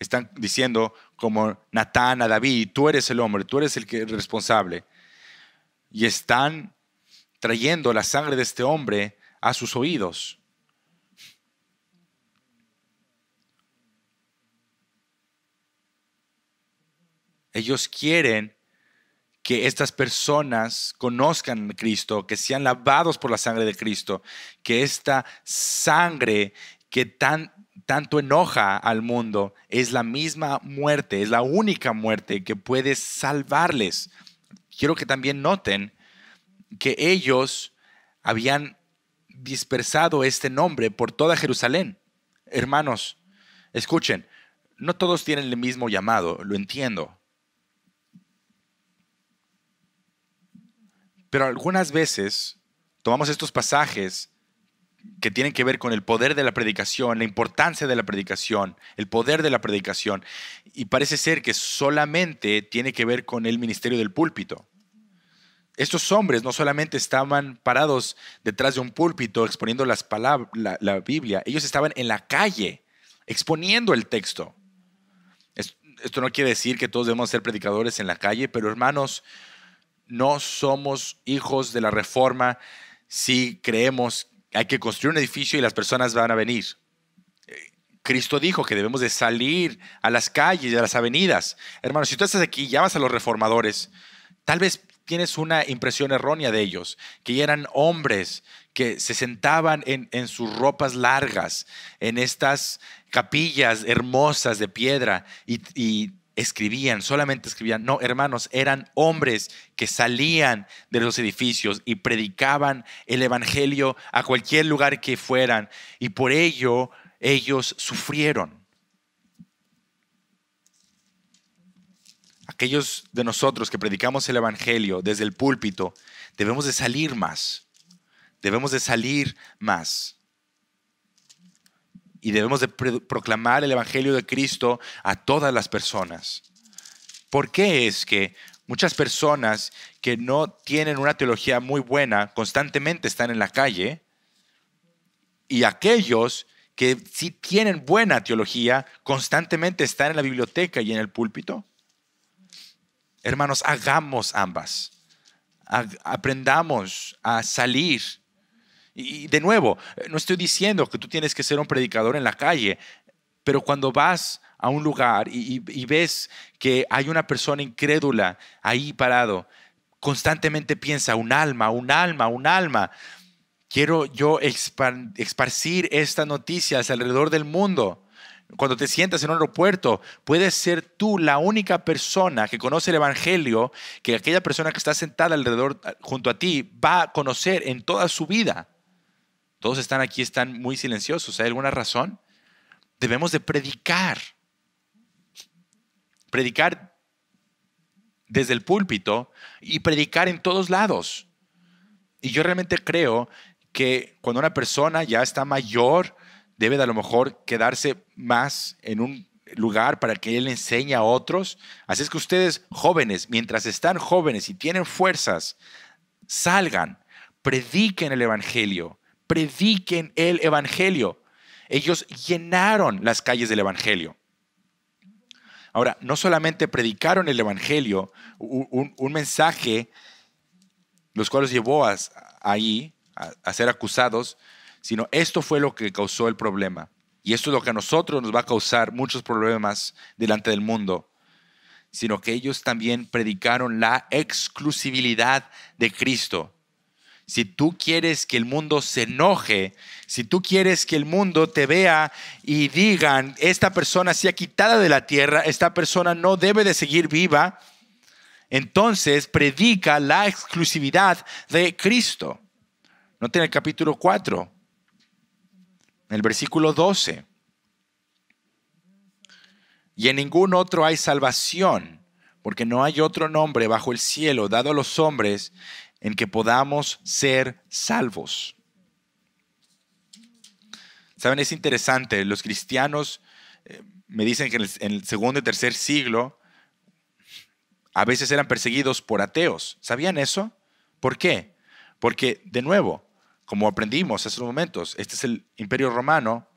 Están diciendo como Natán a David, tú eres el hombre, tú eres el responsable y están trayendo la sangre de este hombre a sus oídos. Ellos quieren que estas personas conozcan a Cristo, que sean lavados por la sangre de Cristo, que esta sangre que tanto enoja al mundo es la misma muerte, es la única muerte que puede salvarles quiero que también noten que ellos habían dispersado este nombre por toda Jerusalén. Hermanos, escuchen, no todos tienen el mismo llamado, lo entiendo. Pero algunas veces tomamos estos pasajes que tienen que ver con el poder de la predicación, la importancia de la predicación, el poder de la predicación. Y parece ser que solamente tiene que ver con el ministerio del púlpito. Estos hombres no solamente estaban parados detrás de un púlpito exponiendo las la, la Biblia, ellos estaban en la calle exponiendo el texto. Esto no quiere decir que todos debemos ser predicadores en la calle, pero hermanos, no somos hijos de la reforma si creemos hay que construir un edificio y las personas van a venir. Cristo dijo que debemos de salir a las calles, y a las avenidas. Hermano, si tú estás aquí y llamas a los reformadores, tal vez tienes una impresión errónea de ellos, que ya eran hombres que se sentaban en, sus ropas largas, en estas capillas hermosas de piedra, y, y escribían, solamente escribían. No, hermanos, eran hombres que salían de los edificios y predicaban el Evangelio a cualquier lugar que fueran. Y por ello ellos sufrieron. Aquellos de nosotros que predicamos el Evangelio desde el púlpito, debemos de salir más. Debemos de salir más y debemos de proclamar el Evangelio de Cristo a todas las personas. ¿Por qué es que muchas personas que no tienen una teología muy buena constantemente están en la calle y aquellos que sí tienen buena teología constantemente están en la biblioteca y en el púlpito? Hermanos, hagamos ambas. Aprendamos a salir y de nuevo, eh, no estoy diciendo que tú tienes que ser un predicador en la calle, pero cuando vas a un lugar y, ves que hay una persona incrédula ahí parado, constantemente piensa, un alma, un alma, un alma. Quiero yo esparcir estas noticias alrededor del mundo. Cuando te sientas en un aeropuerto, puedes ser tú la única persona que conoce el Evangelio, que aquella persona que está sentada alrededor eh, junto a ti va a conocer en toda su vida todos están aquí, están muy silenciosos. ¿Hay alguna razón? Debemos de predicar. Predicar desde el púlpito y predicar en todos lados. Y yo realmente creo que cuando una persona ya está mayor, debe de a lo mejor quedarse más en un lugar para que él enseñe a otros. Así es que ustedes jóvenes, mientras están jóvenes y tienen fuerzas, salgan, prediquen el Evangelio, prediquen el Evangelio. Ellos llenaron las calles del Evangelio. Ahora, no solamente predicaron el Evangelio, un, mensaje, los cuales llevó a, ahí a ser acusados, sino esto fue lo que causó el problema. Y esto es lo que a nosotros nos va a causar muchos problemas delante del mundo, sino que ellos también predicaron la exclusividad de Cristo si tú quieres que el mundo se enoje, si tú quieres que el mundo te vea y digan, esta persona ha quitada de la tierra, esta persona no debe de seguir viva, entonces predica la exclusividad de Cristo. Noten el capítulo 4, el versículo 12. Y en ningún otro hay salvación, porque no hay otro nombre bajo el cielo dado a los hombres en que podamos ser salvos. Saben, es interesante, los cristianos eh, me dicen que en el, en el segundo y tercer siglo a veces eran perseguidos por ateos. ¿Sabían eso? ¿Por qué? Porque, de nuevo, como aprendimos hace unos momentos, este es el imperio romano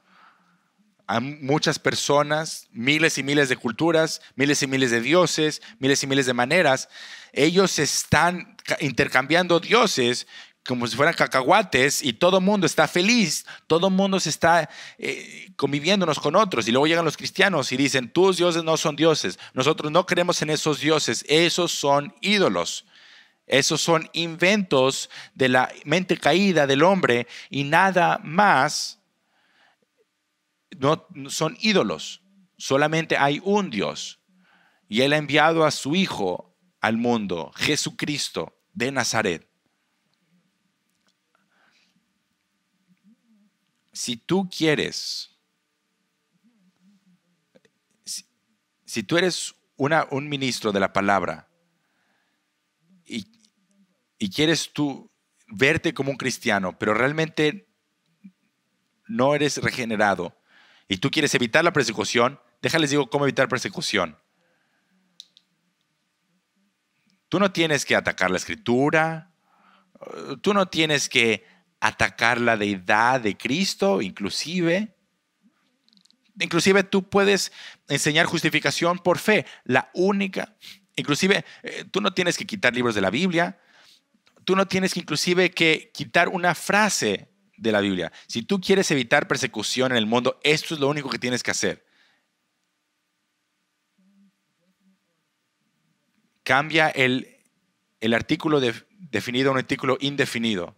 a muchas personas, miles y miles de culturas, miles y miles de dioses, miles y miles de maneras. Ellos están intercambiando dioses como si fueran cacahuates y todo el mundo está feliz, todo el mundo se está eh, conviviéndonos con otros. Y luego llegan los cristianos y dicen, tus dioses no son dioses, nosotros no creemos en esos dioses, esos son ídolos. Esos son inventos de la mente caída del hombre y nada más no, son ídolos, solamente hay un Dios. Y Él ha enviado a su Hijo al mundo, Jesucristo de Nazaret. Si tú quieres, si, tú eres un ministro de la palabra y, y quieres tú verte como un cristiano, pero realmente no eres regenerado, y tú quieres evitar la persecución, déjales digo cómo evitar persecución. Tú no tienes que atacar la escritura, eh, tú no tienes que atacar la deidad de Cristo, inclusive. Inclusive tú puedes enseñar justificación por fe, la única. Inclusive eh, tú no tienes que quitar libros de la Biblia, tú no tienes que inclusive que quitar una frase de la Biblia. Si tú quieres evitar persecución en el mundo, esto es lo único que tienes que hacer. Cambia el, artículo definido a un artículo indefinido.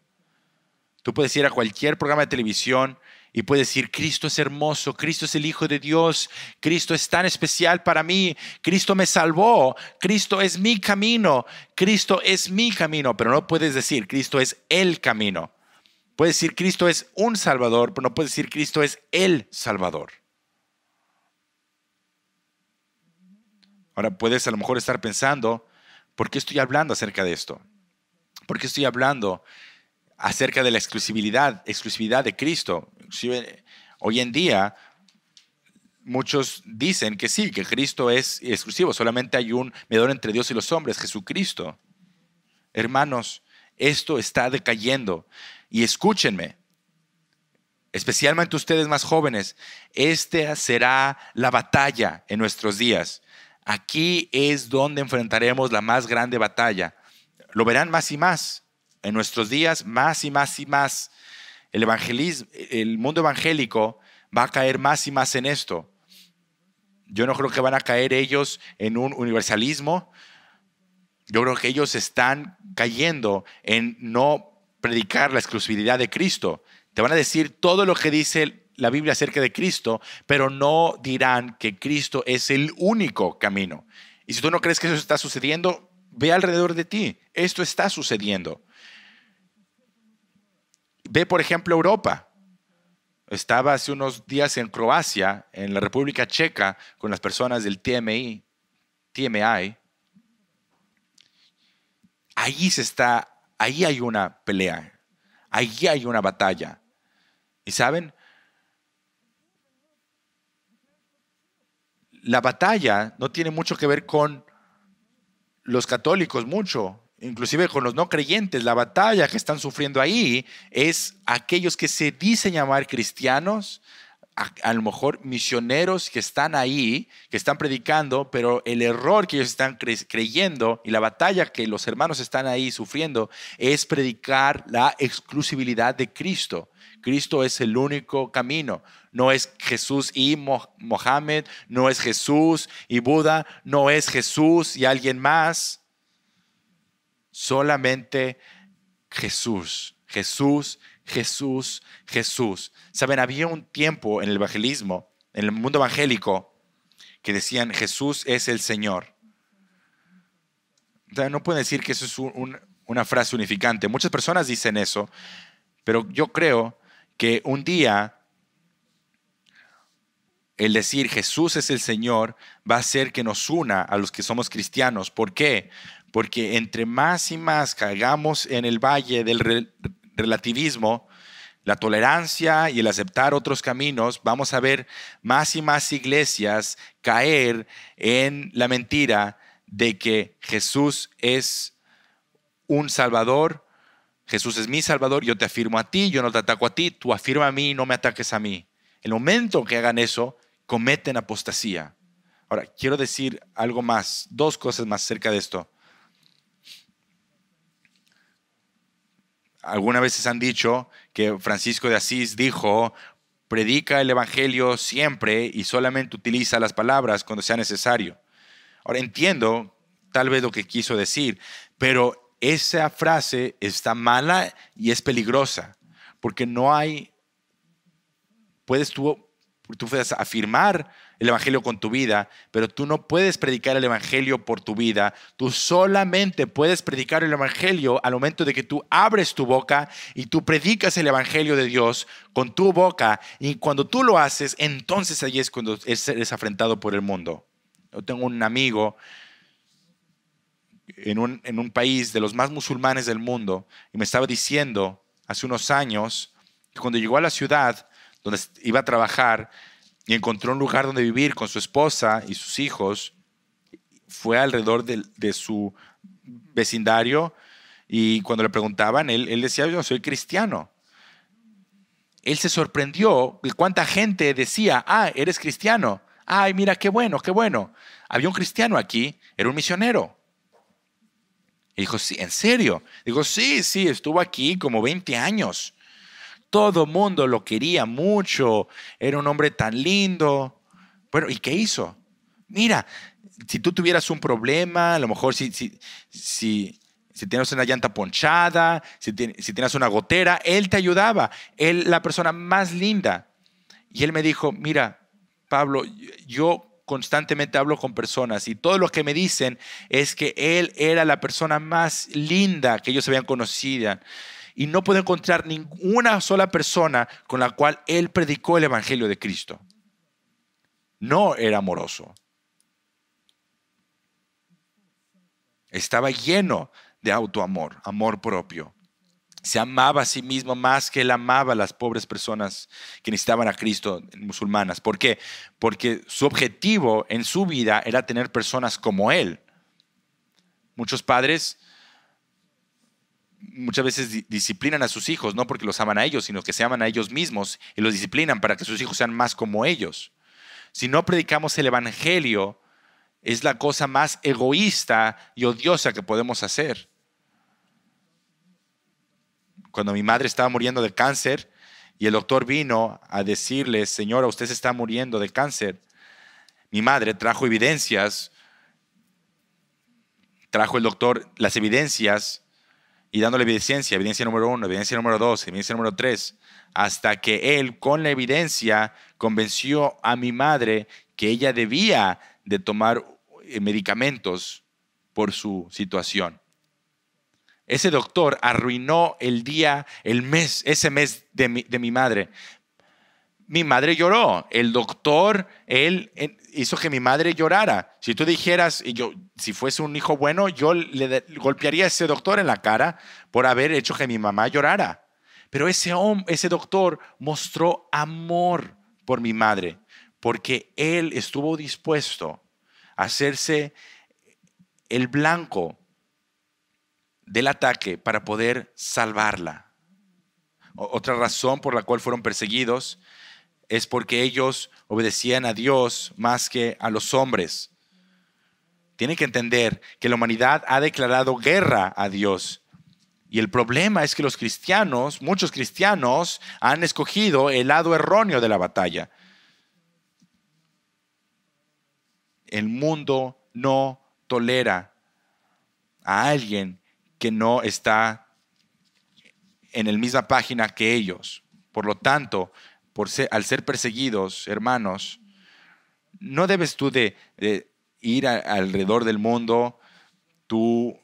Tú puedes ir a cualquier programa de televisión y puedes decir, Cristo es hermoso, Cristo es el Hijo de Dios, Cristo es tan especial para mí, Cristo me salvó, Cristo es mi camino, Cristo es mi camino, pero no puedes decir, Cristo es el camino. Puede decir Cristo es un Salvador, pero no puede decir Cristo es el Salvador. Ahora puedes a lo mejor estar pensando, ¿por qué estoy hablando acerca de esto? ¿Por qué estoy hablando acerca de la exclusividad, exclusividad de Cristo? hoy en día muchos dicen que sí, que Cristo es exclusivo, solamente hay un mediador entre Dios y los hombres, Jesucristo. Hermanos, esto está decayendo. Y escúchenme, especialmente ustedes más jóvenes, esta será la batalla en nuestros días. Aquí es donde enfrentaremos la más grande batalla. Lo verán más y más en nuestros días, más y más y más. El, evangelismo, el mundo evangélico va a caer más y más en esto. Yo no creo que van a caer ellos en un universalismo. Yo creo que ellos están cayendo en no predicar la exclusividad de Cristo. Te van a decir todo lo que dice la Biblia acerca de Cristo, pero no dirán que Cristo es el único camino. Y si tú no crees que eso está sucediendo, ve alrededor de ti. Esto está sucediendo. Ve, por ejemplo, Europa. Estaba hace unos días en Croacia, en la República Checa, con las personas del TMI, TMI. Allí se está Ahí hay una pelea, ahí hay una batalla. ¿Y saben? La batalla no tiene mucho que ver con los católicos, mucho, inclusive con los no creyentes. La batalla que están sufriendo ahí es aquellos que se dicen llamar cristianos, a, lo mejor misioneros que están ahí, que están predicando, pero el error que ellos están creyendo y la batalla que los hermanos están ahí sufriendo es predicar la exclusividad de Cristo. Cristo es el único camino. No es Jesús y Mohammed, no es Jesús y Buda, no es Jesús y alguien más. Solamente Jesús. Jesús Jesús, Jesús. Saben, había un tiempo en el evangelismo, en el mundo evangélico, que decían Jesús es el Señor. O sea, no pueden decir que eso es una frase unificante. Muchas personas dicen eso, pero yo creo que un día el decir Jesús es el Señor va a hacer que nos una a los que somos cristianos. ¿Por qué? Porque entre más y más caigamos en el valle del relativismo, la tolerancia y el aceptar otros caminos, vamos a ver más y más iglesias caer en la mentira de que Jesús es un salvador, Jesús es mi salvador, yo te afirmo a ti, yo no te ataco a ti, tú afirma a mí, no me ataques a mí. El momento que hagan eso, cometen apostasía. Ahora, quiero decir algo más, dos cosas más acerca de esto. algunas veces han dicho que Francisco de Asís dijo, predica el Evangelio siempre y solamente utiliza las palabras cuando sea necesario. Ahora entiendo tal vez lo que quiso decir, pero esa frase está mala y es peligrosa, porque no hay, puedes tú, tú puedes afirmar el Evangelio con tu vida, pero tú no puedes predicar el Evangelio por tu vida. Tú solamente puedes predicar el Evangelio al momento de que tú abres tu boca y tú predicas el Evangelio de Dios con tu boca. Y cuando tú lo haces, entonces allí es cuando eres afrentado por el mundo. Yo tengo un amigo en un, en un país de los más musulmanes del mundo y me estaba diciendo hace unos años que cuando llegó a la ciudad donde iba a trabajar, y encontró un lugar donde vivir con su esposa y sus hijos. Fue alrededor de, su vecindario y cuando le preguntaban, él, él decía, yo soy cristiano. Él se sorprendió de cuánta gente decía, ah, eres cristiano. Ay, mira, qué bueno, qué bueno. Había un cristiano aquí, era un misionero. Y dijo, sí, ¿en serio? Dijo, sí, sí, estuvo aquí como 20 años. Todo mundo lo quería mucho, era un hombre tan lindo. Bueno, ¿y qué hizo? Mira, si tú tuvieras un problema, a lo mejor si, si, si, tienes una llanta ponchada, si, si tienes una gotera, él te ayudaba. Él, la persona más linda. Y él me dijo, mira, Pablo, yo constantemente hablo con personas y todo lo que me dicen es que él era la persona más linda que ellos habían conocido y no pudo encontrar ninguna sola persona con la cual él predicó el Evangelio de Cristo. No era amoroso. Estaba lleno de autoamor, amor propio. Se amaba a sí mismo más que él amaba a las pobres personas que necesitaban a Cristo, musulmanas. ¿Por qué? Porque su objetivo en su vida era tener personas como él. Muchos padres muchas veces disciplinan a sus hijos, no porque los aman a ellos, sino que se aman a ellos mismos y los disciplinan para que sus hijos sean más como ellos. Si no predicamos el Evangelio, es la cosa más egoísta y odiosa que podemos hacer. Cuando mi madre estaba muriendo de cáncer y el doctor vino a decirle, señora, usted se está muriendo de cáncer, mi madre trajo evidencias, trajo el doctor las evidencias y dándole evidencia, evidencia número uno, evidencia número dos, evidencia número tres, hasta que él con la evidencia convenció a mi madre que ella debía de tomar eh, medicamentos por su situación. Ese doctor arruinó el día, el mes, ese mes de mi, de mi madre, mi madre lloró, el doctor, él, hizo que mi madre llorara. Si tú dijeras, y yo, si fuese un hijo bueno, yo le, golpearía a ese doctor en la cara por haber hecho que mi mamá llorara. Pero ese, ese doctor mostró amor por mi madre, porque él estuvo dispuesto a hacerse el blanco del ataque para poder salvarla. Otra razón por la cual fueron perseguidos es porque ellos obedecían a Dios más que a los hombres. Tienen que entender que la humanidad ha declarado guerra a Dios. Y el problema es que los cristianos, muchos cristianos, han escogido el lado erróneo de la batalla. El mundo no tolera a alguien que no está en la misma página que ellos. Por lo tanto, por ser, al ser perseguidos, hermanos, no debes tú de, ir alrededor del mundo, tú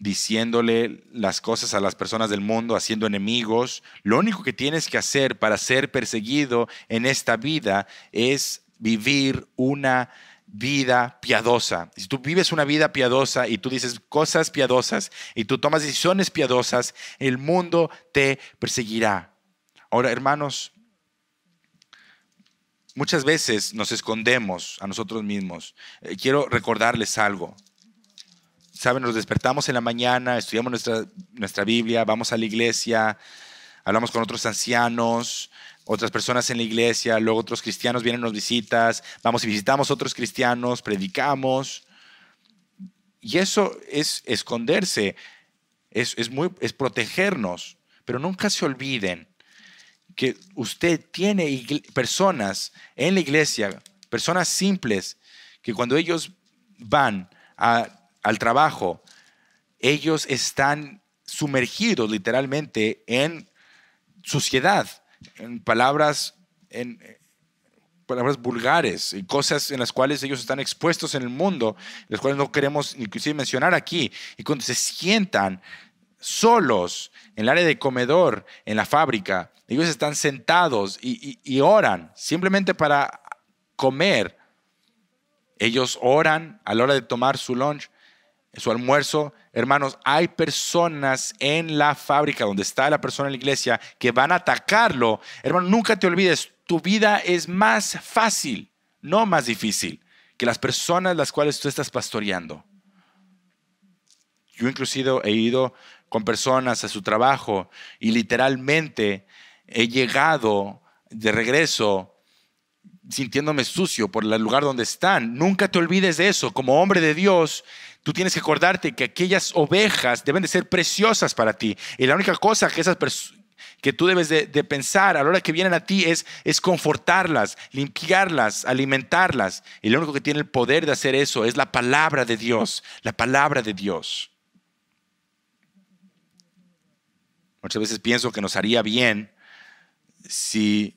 diciéndole las cosas a las personas del mundo, haciendo enemigos. Lo único que tienes que hacer para ser perseguido en esta vida es vivir una vida piadosa. Si tú vives una vida piadosa y tú dices cosas piadosas y tú tomas decisiones piadosas, el mundo te perseguirá. Ahora, hermanos, Muchas veces nos escondemos a nosotros mismos. Eh, quiero recordarles algo. Saben, nos despertamos en la mañana, estudiamos nuestra, Biblia, vamos a la iglesia, hablamos con otros ancianos, otras personas en la iglesia, luego otros cristianos vienen, nos visitas, vamos y visitamos otros cristianos, predicamos. Y eso es esconderse, es, muy, es protegernos, pero nunca se olviden que usted tiene personas en la iglesia, personas simples, que cuando ellos van al trabajo, ellos están sumergidos literalmente en suciedad, en palabras, en palabras vulgares y cosas en las cuales ellos están expuestos en el mundo, las cuales no queremos inclusive mencionar aquí. Y cuando se sientan, solos en el área de comedor, en la fábrica. Ellos están sentados y, oran simplemente para comer. Ellos oran a la hora de tomar su lunch, su almuerzo. Hermanos, hay personas en la fábrica donde está la persona en la iglesia que van a atacarlo. Hermano, nunca te olvides, tu vida es más fácil, no más difícil, que las personas las cuales tú estás pastoreando. Yo inclusive he ido con personas a su trabajo y literalmente he llegado de regreso sintiéndome sucio por el lugar donde están. Nunca te olvides de eso. Como hombre de Dios, tú tienes que acordarte que aquellas ovejas deben de ser preciosas para ti. Y la única cosa que esas que tú debes de, pensar a la hora que vienen a ti es, es confortarlas, limpiarlas, alimentarlas. Y lo único que tiene el poder de hacer eso es la palabra de Dios, la palabra de Dios. Muchas veces pienso que nos haría bien si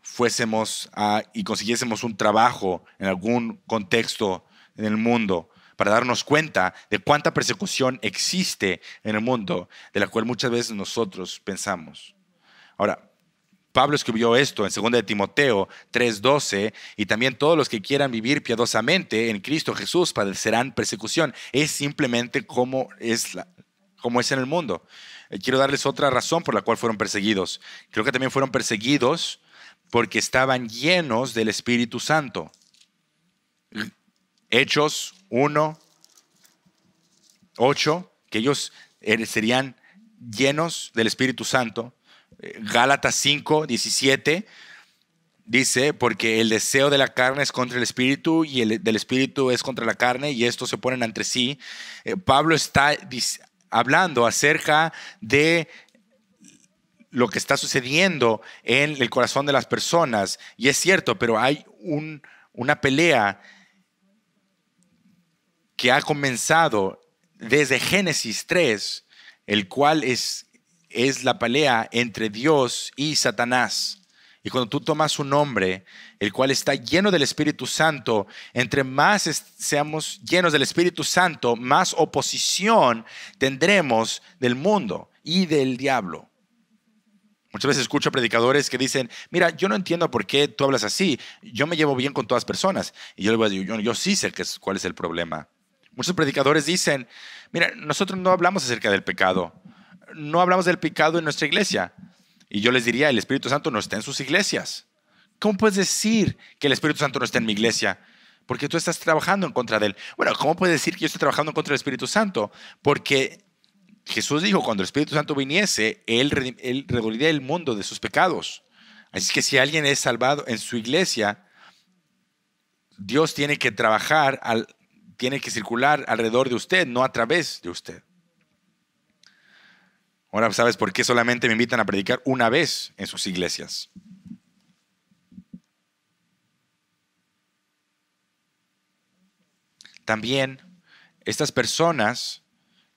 fuésemos y consiguiésemos un trabajo en algún contexto en el mundo para darnos cuenta de cuánta persecución existe en el mundo, de la cual muchas veces nosotros pensamos. Ahora, Pablo escribió esto en 2 de Timoteo 3:12, y también todos los que quieran vivir piadosamente en Cristo Jesús padecerán persecución. Es simplemente como es, la, como es en el mundo. Eh, quiero darles otra razón por la cual fueron perseguidos. Creo que también fueron perseguidos porque estaban llenos del Espíritu Santo. Hechos 1, 8, que ellos eh, serían llenos del Espíritu Santo. Eh, Gálatas 5, 17 dice, porque el deseo de la carne es contra el espíritu y el del espíritu es contra la carne y estos se ponen entre sí. Pablo está hablando acerca de lo que está sucediendo en el corazón de las personas. Y es cierto, pero hay una pelea que ha comenzado desde Génesis 3, el cual es, es la pelea entre Dios y Satanás. Y cuando tú tomas un nombre, el cual está lleno del Espíritu Santo, entre más seamos llenos del Espíritu Santo, más oposición tendremos del mundo y del diablo. Muchas veces escucho predicadores que dicen, mira, yo no entiendo por qué tú hablas así, yo me llevo bien con todas las personas. Y yo le voy a decir, yo, sí sé cuál es el problema. Muchos predicadores dicen, mira, nosotros no hablamos acerca del pecado, no hablamos del pecado en nuestra iglesia. Y yo les diría, el Espíritu Santo no está en sus iglesias. ¿Cómo puedes decir que el Espíritu Santo no está en mi iglesia? Porque tú estás trabajando en contra de él. Bueno, ¿cómo puedes decir que yo estoy trabajando en contra del Espíritu Santo? Porque Jesús dijo, cuando el Espíritu Santo viniese, él, él redimiría el mundo de sus pecados. Así que si alguien es salvado en su iglesia, Dios tiene que trabajar, tiene que circular alrededor de usted, no a través de usted. Ahora sabes por qué solamente me invitan a predicar una vez en sus iglesias. También estas personas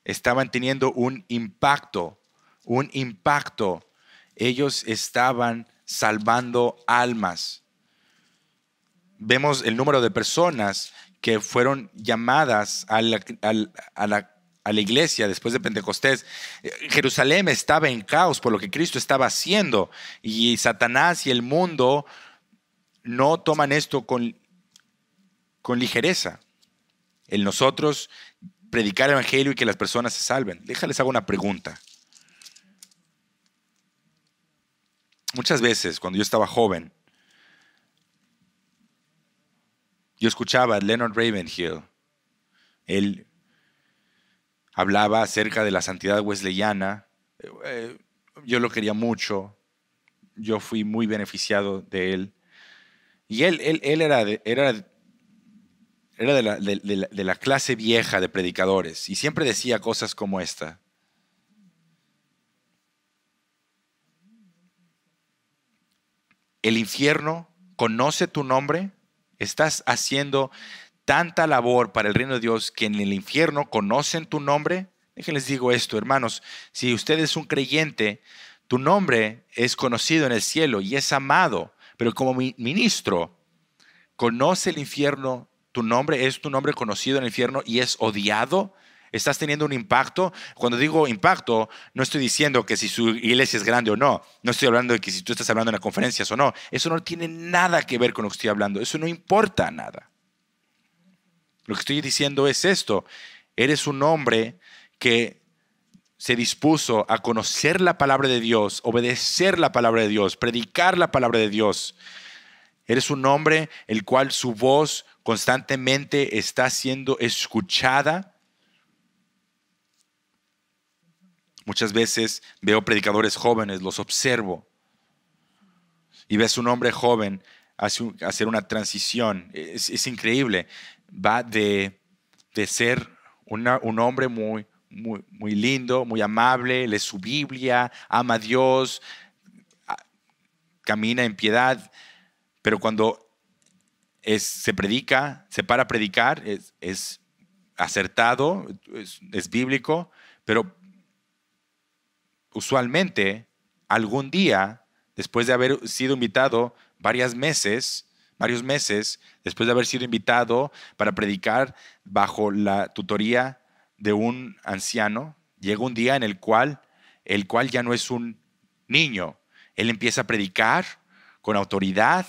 estaban teniendo un impacto, un impacto. Ellos estaban salvando almas. Vemos el número de personas que fueron llamadas a la, a la iglesia después de Pentecostés. Eh, Jerusalén estaba en caos por lo que Cristo estaba haciendo y Satanás y el mundo no toman esto con, con ligereza. El nosotros predicar el Evangelio y que las personas se salven. Déjales, hago una pregunta. Muchas veces cuando yo estaba joven, yo escuchaba a Leonard Ravenhill, el hablaba acerca de la santidad wesleyana. Eh, eh, yo lo quería mucho, yo fui muy beneficiado de él. Y él, él, él era, era, era la, de la clase vieja de predicadores y siempre decía cosas como esta. El infierno conoce tu nombre, estás haciendo tanta labor para el reino de Dios que en el infierno conocen tu nombre? Déjenles digo esto, hermanos, si usted es un creyente, tu nombre es conocido en el cielo y es amado, pero como ministro, conoce el infierno, tu nombre es tu nombre conocido en el infierno y es odiado. ¿Estás teniendo un impacto? Cuando digo impacto, no estoy diciendo que si su iglesia es grande o no. No estoy hablando de que si tú estás hablando en las conferencias o no. Eso no tiene nada que ver con lo que estoy hablando. Eso no importa nada. Lo que estoy diciendo es esto. Eres un hombre que se dispuso a conocer la palabra de Dios, obedecer la palabra de Dios, predicar la palabra de Dios. Eres un hombre el cual su voz constantemente está siendo escuchada. Muchas veces veo predicadores jóvenes, los observo, y ves un hombre joven hacer una transición. Es, increíble va de, de ser un hombre muy, muy, muy lindo, muy amable, lee su Biblia, ama a Dios, camina en piedad, pero cuando es, se predica, se para a predicar, es, es acertado, es, es, bíblico, pero usualmente algún día, después de haber sido invitado varias meses varios meses después de haber sido invitado para predicar bajo la tutoría de un anciano, llega un día en el cual el cual ya no es un niño, él empieza a predicar con autoridad,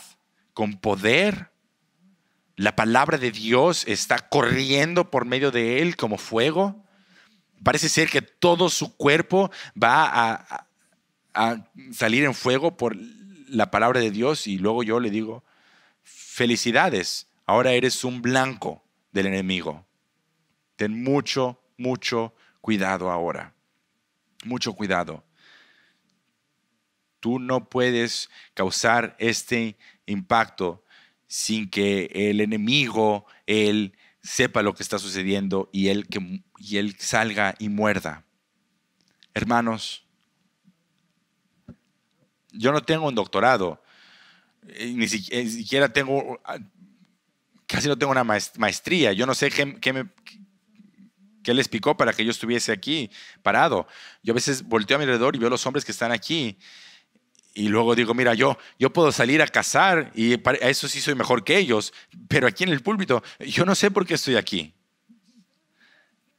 con poder. La palabra de Dios está corriendo por medio de él como fuego. Parece ser que todo su cuerpo va a salir en fuego por la palabra de Dios y luego yo le digo, felicidades, ahora eres un blanco del enemigo. Ten mucho, mucho cuidado ahora. Mucho cuidado. Tú no puedes causar este impacto sin que el enemigo, él sepa lo que está sucediendo y él, que, y él salga y muerda. Hermanos, yo no tengo un doctorado, eh, eh, ni siquiera tengo, ah, casi no tengo una maestría. Yo no sé qué, qué, me, les picó para que yo estuviese aquí parado. Yo a veces volteo a mi alrededor y veo los hombres que están aquí. Y luego digo, mira, yo, yo puedo salir a cazar y a eso sí soy mejor que ellos, pero aquí en el púlpito yo no sé por qué estoy aquí.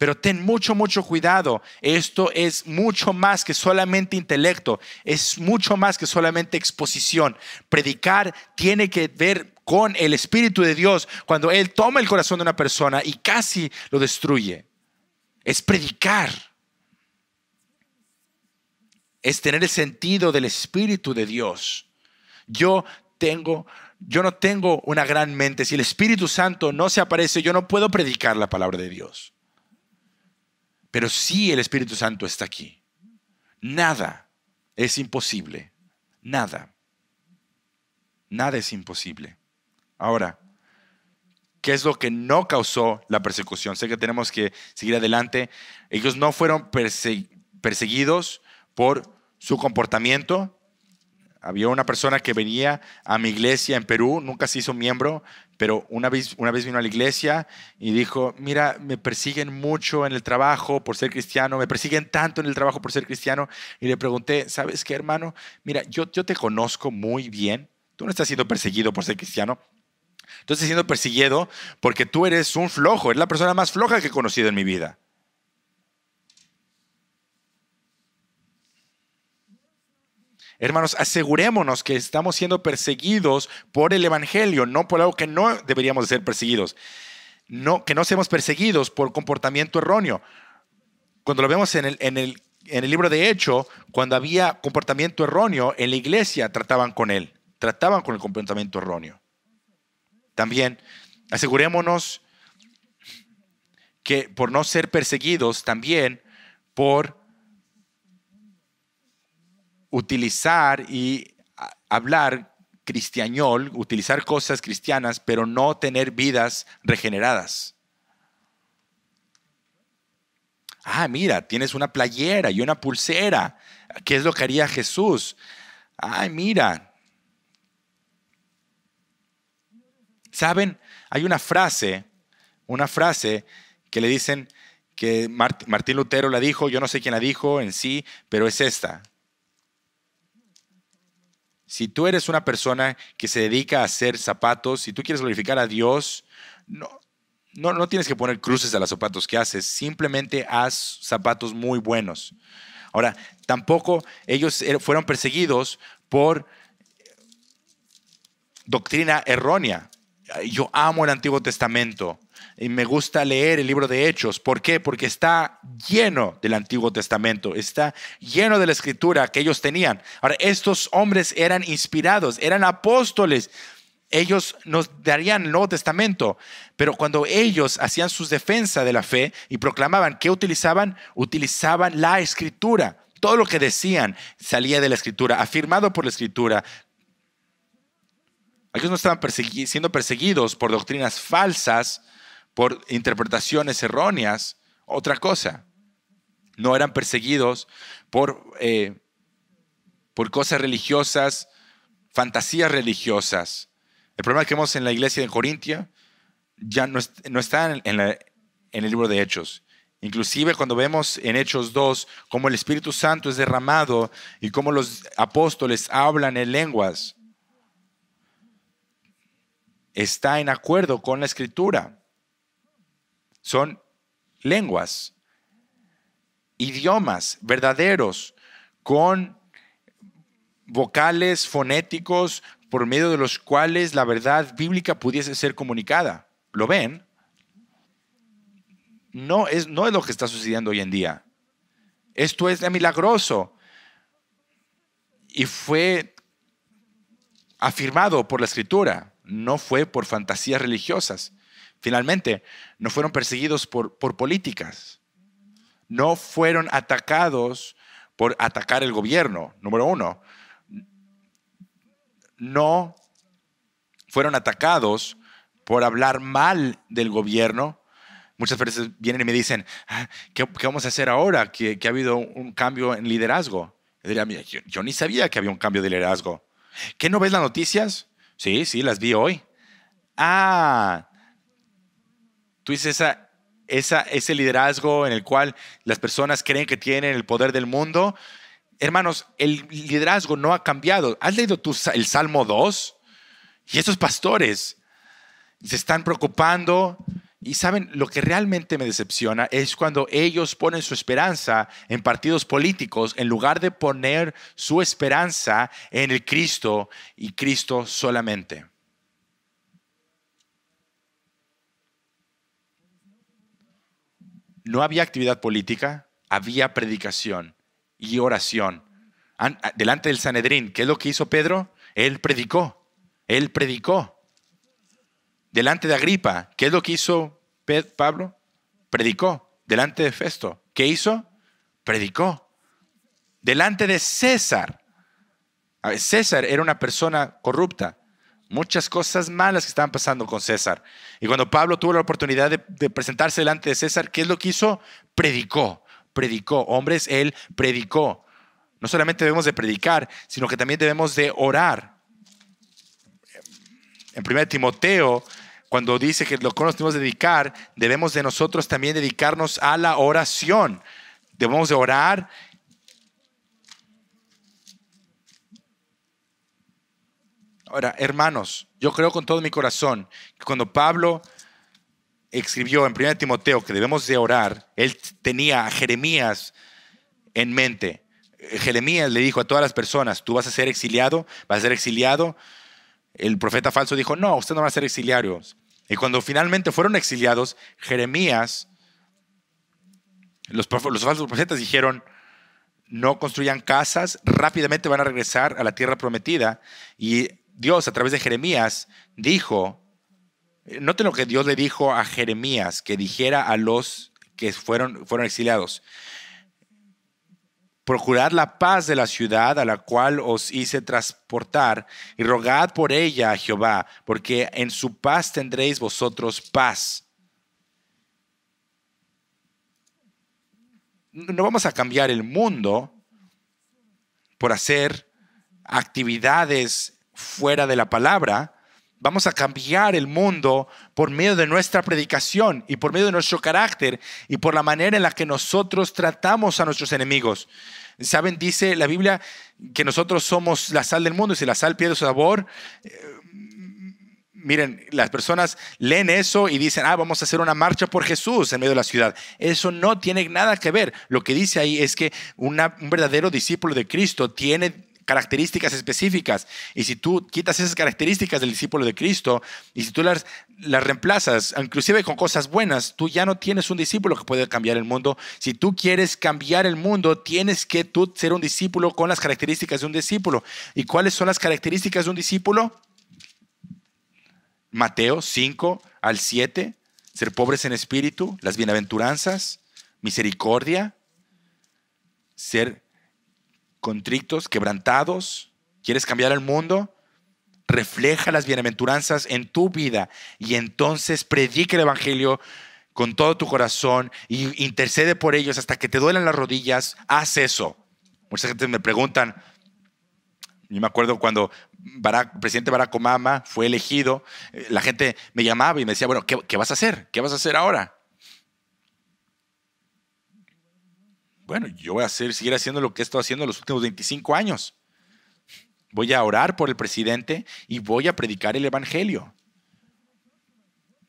Pero ten mucho, mucho cuidado. Esto es mucho más que solamente intelecto, es mucho más que solamente exposición. Predicar tiene que ver con el Espíritu de Dios cuando Él toma el corazón de una persona y casi lo destruye. Es predicar. Es tener el sentido del Espíritu de Dios. Yo tengo, yo no tengo una gran mente. Si el Espíritu Santo no se aparece, yo no puedo predicar la palabra de Dios. Pero si el Espíritu Santo está aquí, nada es imposible. Nada. Nada es imposible. Ahora, ¿qué es lo que no causó la persecución? Sé que tenemos que seguir adelante. Ellos no fueron perseguidos por su comportamiento. Había una persona que venía a mi iglesia en Perú, nunca se hizo miembro, pero una vez, vino a la iglesia y dijo, mira, me persiguen mucho en el trabajo por ser cristiano, me persiguen tanto en el trabajo por ser cristiano. Y le pregunté, ¿sabes qué, hermano? Mira, yo, yo te conozco muy bien, tú no estás siendo perseguido por ser cristiano, tú estás siendo perseguido porque tú eres un flojo, eres la persona más floja que he conocido en mi vida. Hermanos, asegurémonos que estamos siendo perseguidos por el Evangelio, no por algo que no deberíamos de ser perseguidos. No, que no seamos perseguidos por comportamiento erróneo. Cuando lo vemos en el, en el, en el libro de Hecho, cuando había comportamiento erróneo, en la iglesia trataban con él, trataban con el comportamiento erróneo. También asegurémonos que por no ser perseguidos, también por utilizar y hablar cristianol, utilizar cosas cristianas, pero no tener vidas regeneradas. Ah, mira, tienes una playera y una pulsera. ¿Qué es lo que haría Jesús? Ay, mira. ¿Saben? Hay una frase, una frase que le dicen que Martín Lutero la dijo, yo no sé quién la dijo en sí, pero es esta. Si tú eres una persona que se dedica a hacer zapatos, si tú quieres glorificar a Dios, no, no, no tienes que poner cruces a los zapatos que haces, simplemente haz zapatos muy buenos. Ahora, tampoco ellos er, fueron perseguidos por doctrina errónea yo amo el Antiguo Testamento y me gusta leer el libro de Hechos. ¿Por qué? Porque está lleno del Antiguo Testamento, está lleno de la escritura que ellos tenían. Ahora, estos hombres eran inspirados, eran apóstoles. Ellos nos darían el Nuevo Testamento, pero cuando ellos hacían sus defensa de la fe y proclamaban, ¿qué utilizaban? Utilizaban la escritura todo lo que decían salía de la escritura, afirmado por la escritura, Aquí no estaban siendo perseguidos por doctrinas falsas, por interpretaciones erróneas, otra cosa. No eran perseguidos por, eh, por cosas religiosas, fantasías religiosas. El problema que vemos en la iglesia de Corintia ya no, está en, en el libro de Hechos. Inclusive cuando vemos en Hechos 2 cómo el Espíritu Santo es derramado y cómo los apóstoles hablan en lenguas, está en acuerdo con la escritura. Son lenguas, idiomas verdaderos, con vocales fonéticos por medio de los cuales la verdad bíblica pudiese ser comunicada. ¿Lo ven? No es, no es lo que está sucediendo hoy en día. Esto es milagroso. Y fue afirmado por la escritura no fue por fantasías religiosas. Finalmente, no fueron perseguidos por, por políticas. No fueron atacados por atacar el gobierno, número uno. No fueron atacados por hablar mal del gobierno. Muchas veces vienen y me dicen, ah, ¿qué, vamos a hacer ahora que, ha habido un cambio en liderazgo? Yo diría, yo, yo, ni sabía que había un cambio de liderazgo. ¿Qué no ves las noticias? Sí, sí, las vi hoy. Ah, tú dices esa, esa, ese liderazgo en el cual las personas creen que tienen el poder del mundo. Hermanos, el liderazgo no ha cambiado. ¿Has leído tú el Salmo 2? Y esos pastores se están preocupando y saben, lo que realmente me decepciona es cuando ellos ponen su esperanza en partidos políticos en lugar de poner su esperanza en el Cristo y Cristo solamente. No había actividad política, había predicación y oración. Delante del Sanedrín, ¿qué es lo que hizo Pedro? Él predicó, él predicó delante de Agripa. ¿Qué es lo que hizo Pablo? Predicó. Delante de Festo. ¿Qué hizo? Predicó. Delante de César. César era una persona corrupta. Muchas cosas malas que estaban pasando con César. Y cuando Pablo tuvo la oportunidad de, presentarse delante de César, ¿qué es lo que hizo? Predicó. Predicó. Hombres, él predicó. No solamente debemos de predicar, sino que también debemos de orar. En 1 Timoteo cuando dice que lo que nos debemos dedicar, debemos de nosotros también dedicarnos a la oración. Debemos de orar. Ahora, hermanos, yo creo con todo mi corazón que cuando Pablo escribió en 1 Timoteo que debemos de orar, él tenía a Jeremías en mente. Jeremías le dijo a todas las personas, tú vas a ser exiliado, vas a ser exiliado. El profeta falso dijo, no, usted no va a ser exiliarios. Y cuando finalmente fueron exiliados, Jeremías, los, falsos profetas dijeron, no construyan casas, rápidamente van a regresar a la tierra prometida. Y Dios a través de Jeremías dijo, noten lo que Dios le dijo a Jeremías, que dijera a los que fueron, fueron exiliados, Procurad la paz de la ciudad a la cual os hice transportar y rogad por ella a Jehová, porque en su paz tendréis vosotros paz. No vamos a cambiar el mundo por hacer actividades fuera de la palabra, vamos a cambiar el mundo por medio de nuestra predicación y por medio de nuestro carácter y por la manera en la que nosotros tratamos a nuestros enemigos. Saben, dice la Biblia que nosotros somos la sal del mundo y si la sal pierde su sabor, eh, miren, las personas leen eso y dicen, ah, vamos a hacer una marcha por Jesús en medio de la ciudad. Eso no tiene nada que ver. Lo que dice ahí es que un verdadero discípulo de Cristo tiene características específicas. Y si tú quitas esas características del discípulo de Cristo y si tú las, reemplazas, inclusive con cosas buenas, tú ya no tienes un discípulo que puede cambiar el mundo. Si tú quieres cambiar el mundo, tienes que tú ser un discípulo con las características de un discípulo. ¿Y cuáles son las características de un discípulo? Mateo 5 al 7, ser pobres en espíritu, las bienaventuranzas, misericordia, ser contrictos, quebrantados, quieres cambiar el mundo, refleja las bienaventuranzas en tu vida y entonces predica el Evangelio con todo tu corazón y intercede por ellos hasta que te duelen las rodillas, haz eso. Mucha gente me preguntan, yo me acuerdo cuando el presidente Barack Obama fue elegido, eh, la gente me llamaba y me decía, bueno, ¿qué, vas a hacer? ¿Qué vas a hacer ahora? bueno, yo voy a hacer, seguir haciendo lo que he estado haciendo los últimos 25 años. Voy a orar por el presidente y voy a predicar el Evangelio.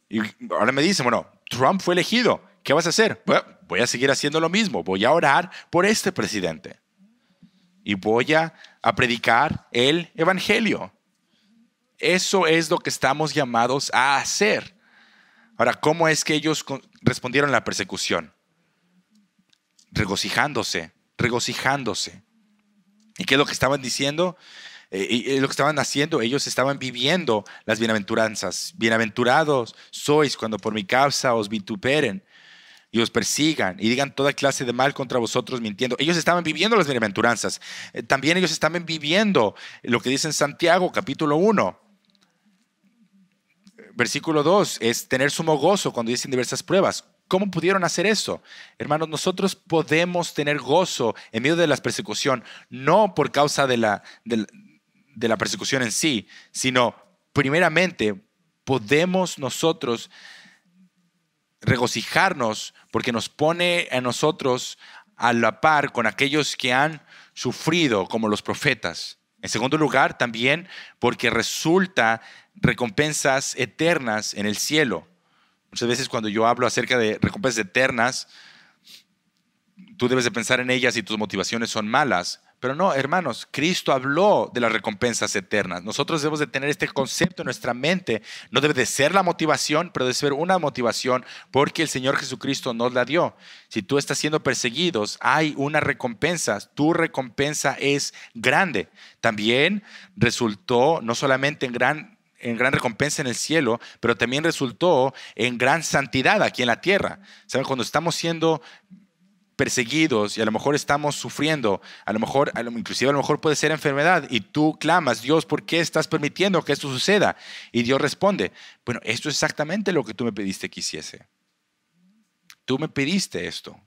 Y ahora me dicen, bueno, Trump fue elegido, ¿qué vas a hacer? voy a seguir haciendo lo mismo, voy a orar por este presidente y voy a, a predicar el Evangelio. Eso es lo que estamos llamados a hacer. Ahora, ¿cómo es que ellos respondieron a la persecución? regocijándose, regocijándose. ¿Y qué es lo que estaban diciendo? Eh, y eh, lo que estaban haciendo, ellos estaban viviendo las bienaventuranzas. Bienaventurados sois cuando por mi causa os vituperen y os persigan y digan toda clase de mal contra vosotros mintiendo. Ellos estaban viviendo las bienaventuranzas. Eh, también ellos estaban viviendo lo que dice en Santiago capítulo 1. Versículo 2 es tener sumo gozo cuando dicen diversas pruebas. ¿Cómo pudieron hacer eso? Hermanos, nosotros podemos tener gozo en medio de la persecución, no por causa de la, persecución en sí, sino primeramente podemos nosotros regocijarnos porque nos pone a nosotros a la par con aquellos que han sufrido como los profetas. En segundo lugar, también porque resulta recompensas eternas en el cielo. Muchas veces cuando yo hablo acerca de recompensas eternas, tú debes de pensar en ellas y tus motivaciones son malas. Pero no, hermanos, Cristo habló de las recompensas eternas. Nosotros debemos de tener este concepto en nuestra mente. No debe de ser la motivación, pero debe ser una motivación porque el Señor Jesucristo nos la dio. Si tú estás siendo perseguidos, hay una recompensa. Tu recompensa es grande. También resultó no solamente en gran en gran recompensa en el cielo, pero también resultó en gran santidad aquí en la tierra. ¿Saben? Cuando estamos siendo perseguidos y a lo mejor estamos sufriendo, a lo mejor, a lo, inclusive a lo mejor puede ser enfermedad y tú clamas, Dios, ¿por qué estás permitiendo que esto suceda? Y Dios responde, bueno, esto es exactamente lo que tú me pediste que hiciese. Tú me pediste esto.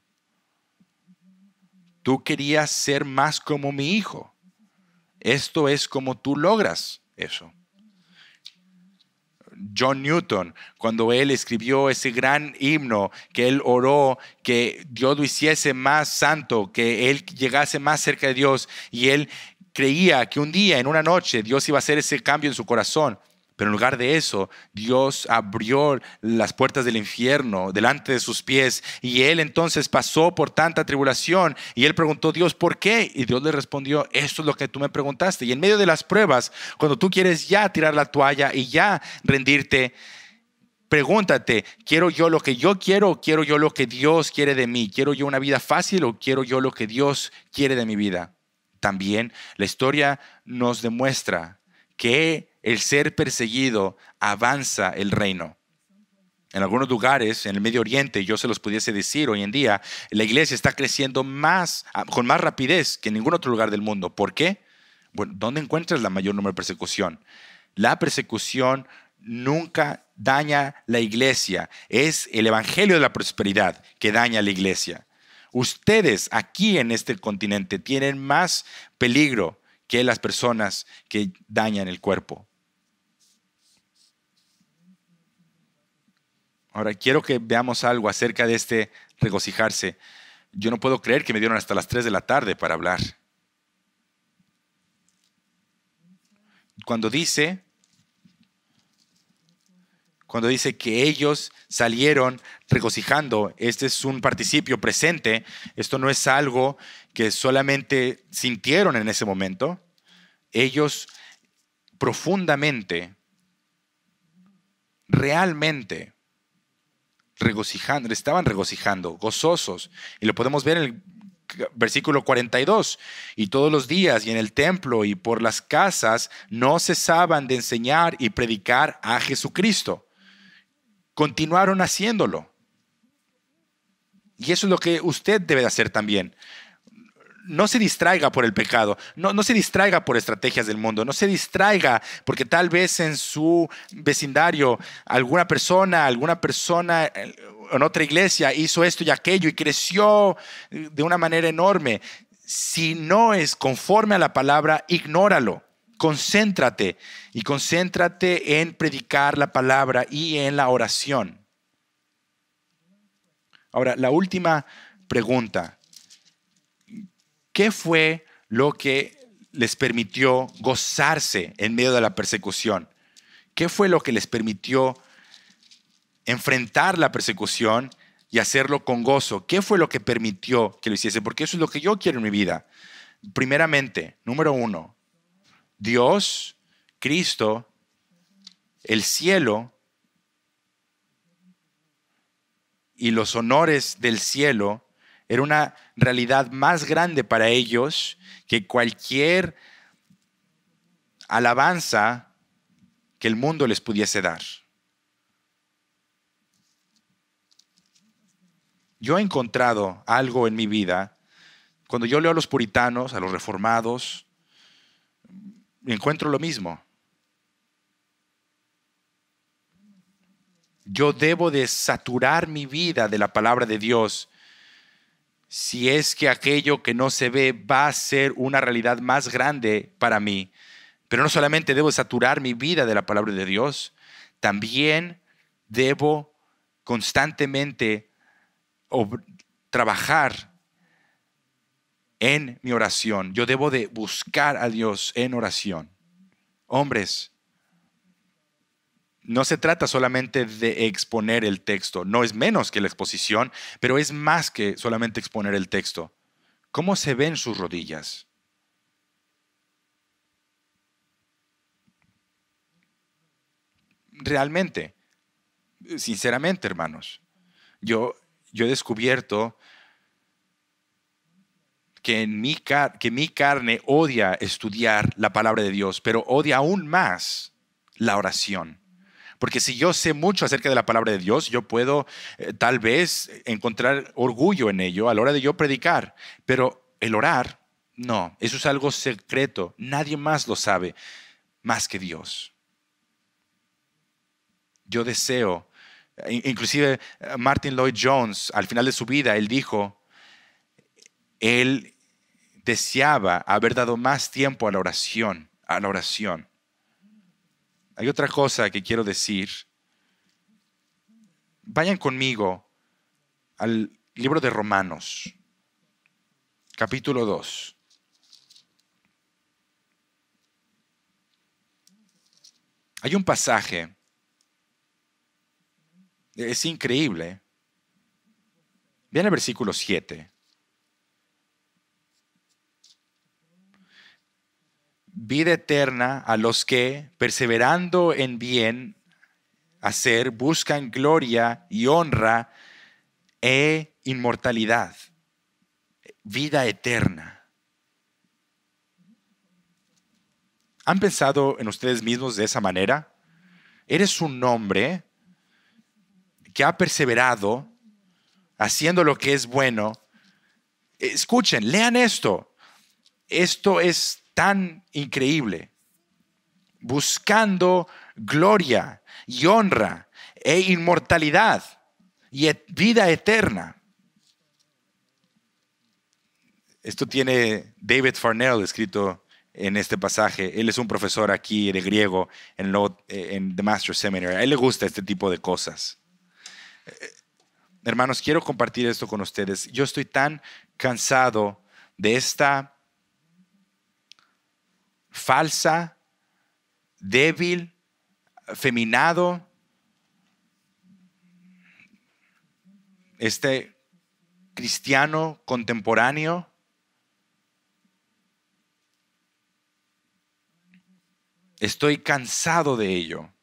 Tú querías ser más como mi hijo. Esto es como tú logras eso. John Newton, cuando él escribió ese gran himno que él oró, que Dios lo hiciese más santo, que él llegase más cerca de Dios y él creía que un día, en una noche, Dios iba a hacer ese cambio en su corazón. Pero en lugar de eso, Dios abrió las puertas del infierno delante de sus pies y él entonces pasó por tanta tribulación y él preguntó, a Dios, ¿por qué? Y Dios le respondió, esto es lo que tú me preguntaste. Y en medio de las pruebas, cuando tú quieres ya tirar la toalla y ya rendirte, Pregúntate, ¿quiero yo lo que yo quiero o quiero yo lo que Dios quiere de mí? ¿Quiero yo una vida fácil o quiero yo lo que Dios quiere de mi vida? También la historia nos demuestra que el ser perseguido avanza el reino. En algunos lugares, en el Medio Oriente, yo se los pudiese decir hoy en día, la iglesia está creciendo más, ah, con más rapidez que en ningún otro lugar del mundo. ¿Por qué? Bueno, ¿dónde encuentras la mayor número de persecución? La persecución nunca daña la iglesia. Es el evangelio de la prosperidad que daña la iglesia. Ustedes aquí en este continente tienen más peligro que las personas que dañan el cuerpo. Ahora, quiero que veamos algo acerca de este regocijarse. Yo no puedo creer que me dieron hasta las 3 de la tarde para hablar. Cuando dice, cuando dice que ellos salieron regocijando, este es un participio presente, esto no es algo que solamente sintieron en ese momento, ellos profundamente, realmente, regocijando, estaban regocijando, gozosos. Y lo podemos ver en el versículo 42, y todos los días y en el templo y por las casas no cesaban de enseñar y predicar a Jesucristo. Continuaron haciéndolo. Y eso es lo que usted debe hacer también no se distraiga por el pecado, no, se distraiga por estrategias del mundo, no se distraiga porque tal vez en su vecindario alguna persona, alguna persona eh, en otra iglesia hizo esto y aquello y creció de una manera enorme. Si no es conforme a la palabra, ignóralo. Concéntrate y concéntrate en predicar la palabra y en la oración. Ahora, la última pregunta ¿Qué fue lo que les permitió gozarse en medio de la persecución? ¿Qué fue lo que les permitió enfrentar la persecución y hacerlo con gozo? ¿Qué fue lo que permitió que lo hiciese? Porque eso es lo que yo quiero en mi vida. Primeramente, número uno, Dios, Cristo, el cielo y los honores del cielo era una realidad más grande para ellos que cualquier alabanza que el mundo les pudiese dar. Yo he encontrado algo en mi vida, cuando yo leo a los puritanos, a los reformados, encuentro lo mismo. Yo debo de saturar mi vida de la palabra de Dios si es que aquello que no se ve va a ser una realidad más grande para mí. Pero no solamente debo saturar mi vida de la palabra de Dios, también debo constantemente trabajar en mi oración. Yo debo de buscar a Dios en oración. Hombres, no se trata solamente de exponer el texto, no es menos que la exposición, pero es más que solamente exponer el texto. ¿Cómo se ven sus rodillas? Realmente, sinceramente, hermanos, yo, he descubierto que mi carne odia estudiar la palabra de Dios, pero odia aún más la oración porque si yo sé mucho acerca de la palabra de Dios, yo puedo eh, tal vez encontrar orgullo en ello a la hora de yo predicar, pero el orar, no, eso es algo secreto, nadie más lo sabe más que Dios. Yo deseo, eh, inclusive eh, Martin Lloyd Jones, al final de su vida, él dijo, él deseaba haber dado más tiempo a la oración, a la oración. Hay otra cosa que quiero decir. Vayan conmigo al libro de Romanos, capítulo 2. Hay un pasaje, es increíble. Vean el versículo 7. vida eterna a los que, perseverando en bien hacer, buscan gloria y honra e inmortalidad, vida eterna. ¿Han pensado en ustedes mismos de esa manera? Eres un hombre que ha perseverado haciendo lo que es bueno. Escuchen, lean esto. Esto es tan increíble, buscando gloria y honra e inmortalidad y vida eterna. Esto tiene David Farnell escrito en este pasaje. Él es un profesor aquí de griego en, eh, The Master Seminary. A él le gusta este tipo de cosas. Eh, hermanos, quiero compartir esto con ustedes. Yo estoy tan cansado de esta falsa, débil, feminado. Este cristiano contemporáneo Estoy cansado de ello.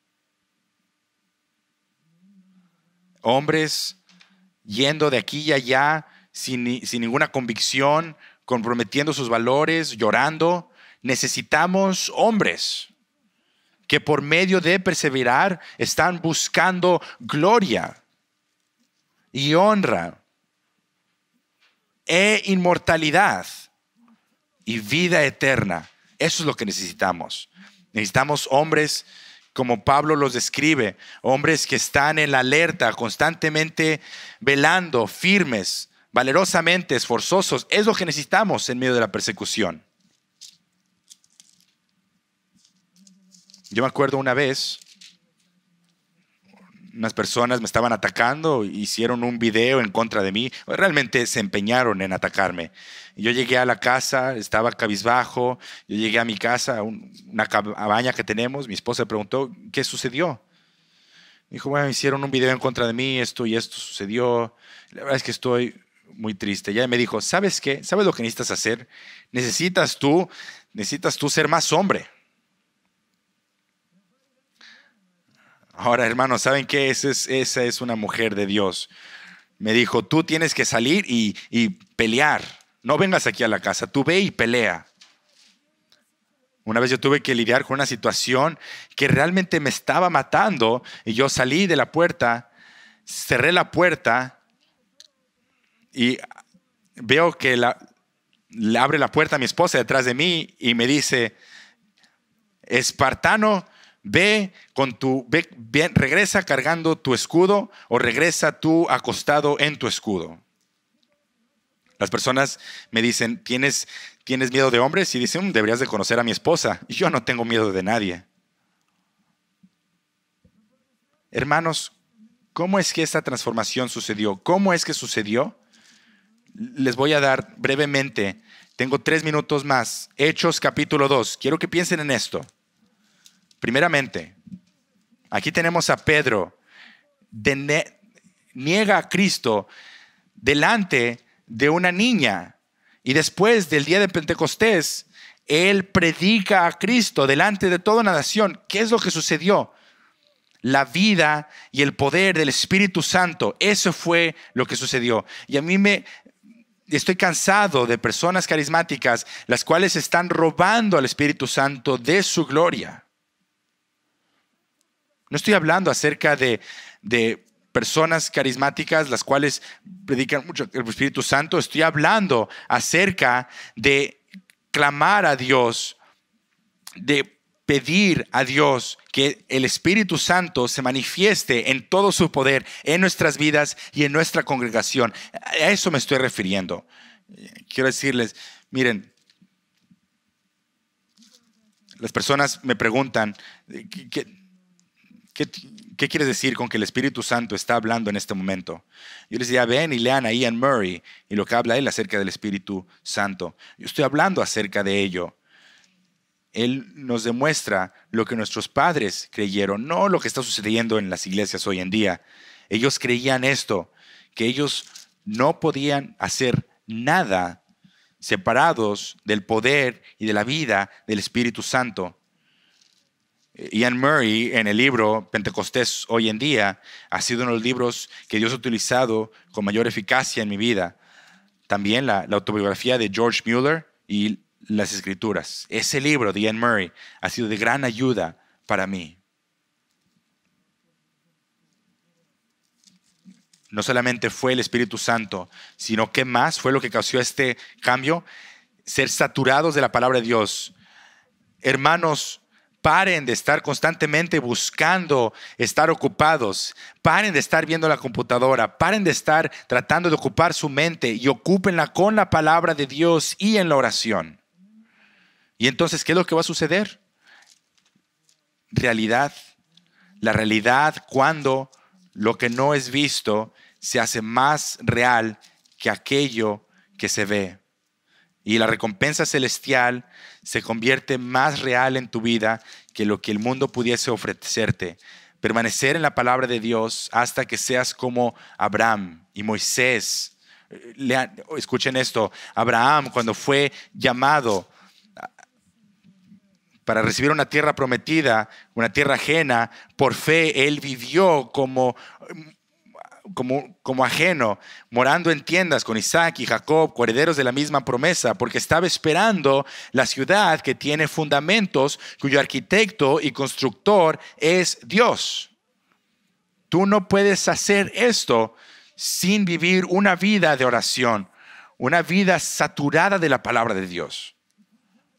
Hombres yendo de aquí y allá sin, sin, ninguna convicción, comprometiendo sus valores, llorando, necesitamos hombres que por medio de perseverar están buscando gloria y honra e inmortalidad y vida eterna. Eso es lo que necesitamos. Necesitamos hombres como Pablo los describe, hombres que están en la alerta, constantemente velando, firmes, valerosamente, esforzosos. Es lo que necesitamos en medio de la persecución. Yo me acuerdo una vez, unas personas me estaban atacando, hicieron un video en contra de mí, realmente se empeñaron en atacarme. Yo llegué a la casa, estaba cabizbajo, yo llegué a mi casa, una cabaña que tenemos, mi esposa preguntó, ¿qué sucedió? Dijo, bueno, hicieron un video en contra de mí, esto y esto sucedió, la verdad es que estoy muy triste. Ya me dijo, ¿sabes qué? ¿Sabes lo que necesitas hacer? Necesitas tú, necesitas tú ser más hombre Ahora, hermanos, ¿saben qué? Esa es, una mujer de Dios. Me dijo, tú tienes que salir y, pelear. No vengas aquí a la casa, tú ve y pelea. Una vez yo tuve que lidiar con una situación que realmente me estaba matando y yo salí de la puerta, cerré la puerta y veo que le abre la puerta a mi esposa detrás de mí y me dice, espartano, Ve con tu, regresa cargando tu escudo o regresa tú acostado en tu escudo. Las personas me dicen, ¿tienes, ¿tienes miedo de hombres? Y dicen, mm, deberías de conocer a mi esposa. Y yo no tengo miedo de nadie. Hermanos, ¿cómo es que esta transformación sucedió? ¿Cómo es que sucedió? Les voy a dar brevemente, tengo tres minutos más, Hechos capítulo 2. Quiero que piensen en esto. Primeramente, aquí tenemos a Pedro, niega a Cristo delante de una niña y después del día de Pentecostés, él predica a Cristo delante de toda una nación. ¿Qué es lo que sucedió? La vida y el poder del Espíritu Santo. Eso fue lo que sucedió. Y a mí me, estoy cansado de personas carismáticas las cuales están robando al Espíritu Santo de su gloria. No estoy hablando acerca de, personas carismáticas, las cuales predican mucho el Espíritu Santo. Estoy hablando acerca de clamar a Dios, de pedir a Dios que el Espíritu Santo se manifieste en todo su poder, en nuestras vidas y en nuestra congregación. A eso me estoy refiriendo. Quiero decirles, miren, las personas me preguntan, ¿qué, ¿Qué, quiere quieres decir con que el Espíritu Santo está hablando en este momento? Yo les decía, ven y lean a Ian Murray y lo que habla él acerca del Espíritu Santo. Yo estoy hablando acerca de ello. Él nos demuestra lo que nuestros padres creyeron, no lo que está sucediendo en las iglesias hoy en día. Ellos creían esto, que ellos no podían hacer nada separados del poder y de la vida del Espíritu Santo. Ian Murray, en el libro Pentecostés hoy en día, ha sido uno de los libros que Dios ha utilizado con mayor eficacia en mi vida. También la, autobiografía de George Mueller y las escrituras. Ese libro de Ian Murray ha sido de gran ayuda para mí. No solamente fue el Espíritu Santo, sino que más fue lo que causó este cambio, ser saturados de la palabra de Dios. Hermanos, Paren de estar constantemente buscando estar ocupados. Paren de estar viendo la computadora. Paren de estar tratando de ocupar su mente y ocúpenla con la palabra de Dios y en la oración. Y entonces, ¿qué es lo que va a suceder? Realidad. La realidad cuando lo que no es visto se hace más real que aquello que se ve. Y la recompensa celestial se convierte más real en tu vida que lo que el mundo pudiese ofrecerte. Permanecer en la palabra de Dios hasta que seas como Abraham y Moisés. escuchen esto, Abraham cuando fue llamado para recibir una tierra prometida, una tierra ajena, por fe él vivió como como, ajeno, morando en tiendas con Isaac y Jacob, herederos de la misma promesa, porque estaba esperando la ciudad que tiene fundamentos, cuyo arquitecto y constructor es Dios. Tú no puedes hacer esto sin vivir una vida de oración, una vida saturada de la palabra de Dios.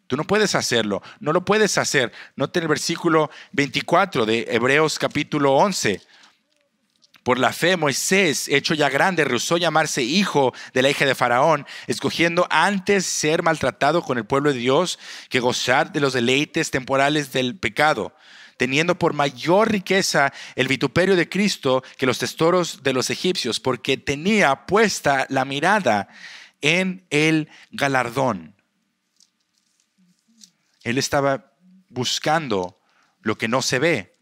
Tú no puedes hacerlo, no lo puedes hacer. Note el versículo 24 de Hebreos capítulo 11. Por la fe, Moisés, hecho ya grande, rehusó llamarse hijo de la hija de Faraón, escogiendo antes ser maltratado con el pueblo de Dios que gozar de los deleites temporales del pecado teniendo por mayor riqueza el vituperio de Cristo que los tesoros de los egipcios, porque tenía puesta la mirada en el galardón. Él estaba buscando lo que no se ve.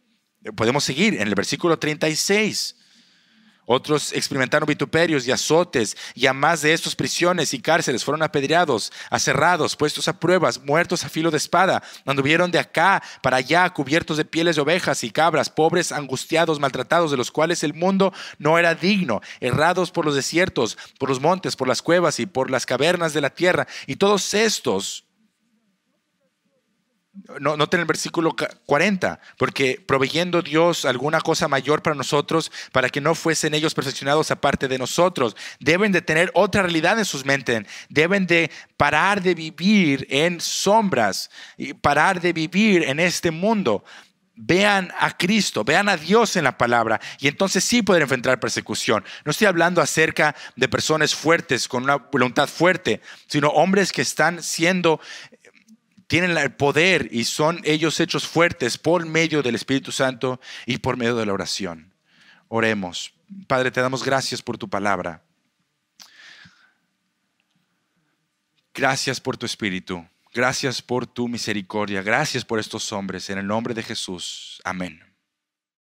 Podemos seguir en el versículo 36. Otros experimentaron vituperios y azotes, y a más de estos prisiones y cárceles fueron apedreados, aserrados, puestos a pruebas, muertos a filo de espada, anduvieron de acá para allá cubiertos de pieles de ovejas y cabras, pobres, angustiados, maltratados, de los cuales el mundo no era digno, errados por los desiertos, por los montes, por las cuevas y por las cavernas de la tierra, y todos estos no, noten el versículo 40, porque proveyendo Dios alguna cosa mayor para nosotros, para que no fuesen ellos perfeccionados aparte de nosotros, deben de tener otra realidad en sus mentes, deben de parar de vivir en sombras, y parar de vivir en este mundo. Vean a Cristo, vean a Dios en la palabra y entonces sí pueden enfrentar persecución. No estoy hablando acerca de personas fuertes, con una voluntad fuerte, sino hombres que están siendo tienen el poder y son ellos hechos fuertes por medio del Espíritu Santo y por medio de la oración. Oremos. Padre, te damos gracias por tu palabra. Gracias por tu Espíritu. Gracias por tu misericordia. Gracias por estos hombres. En el nombre de Jesús. Amén.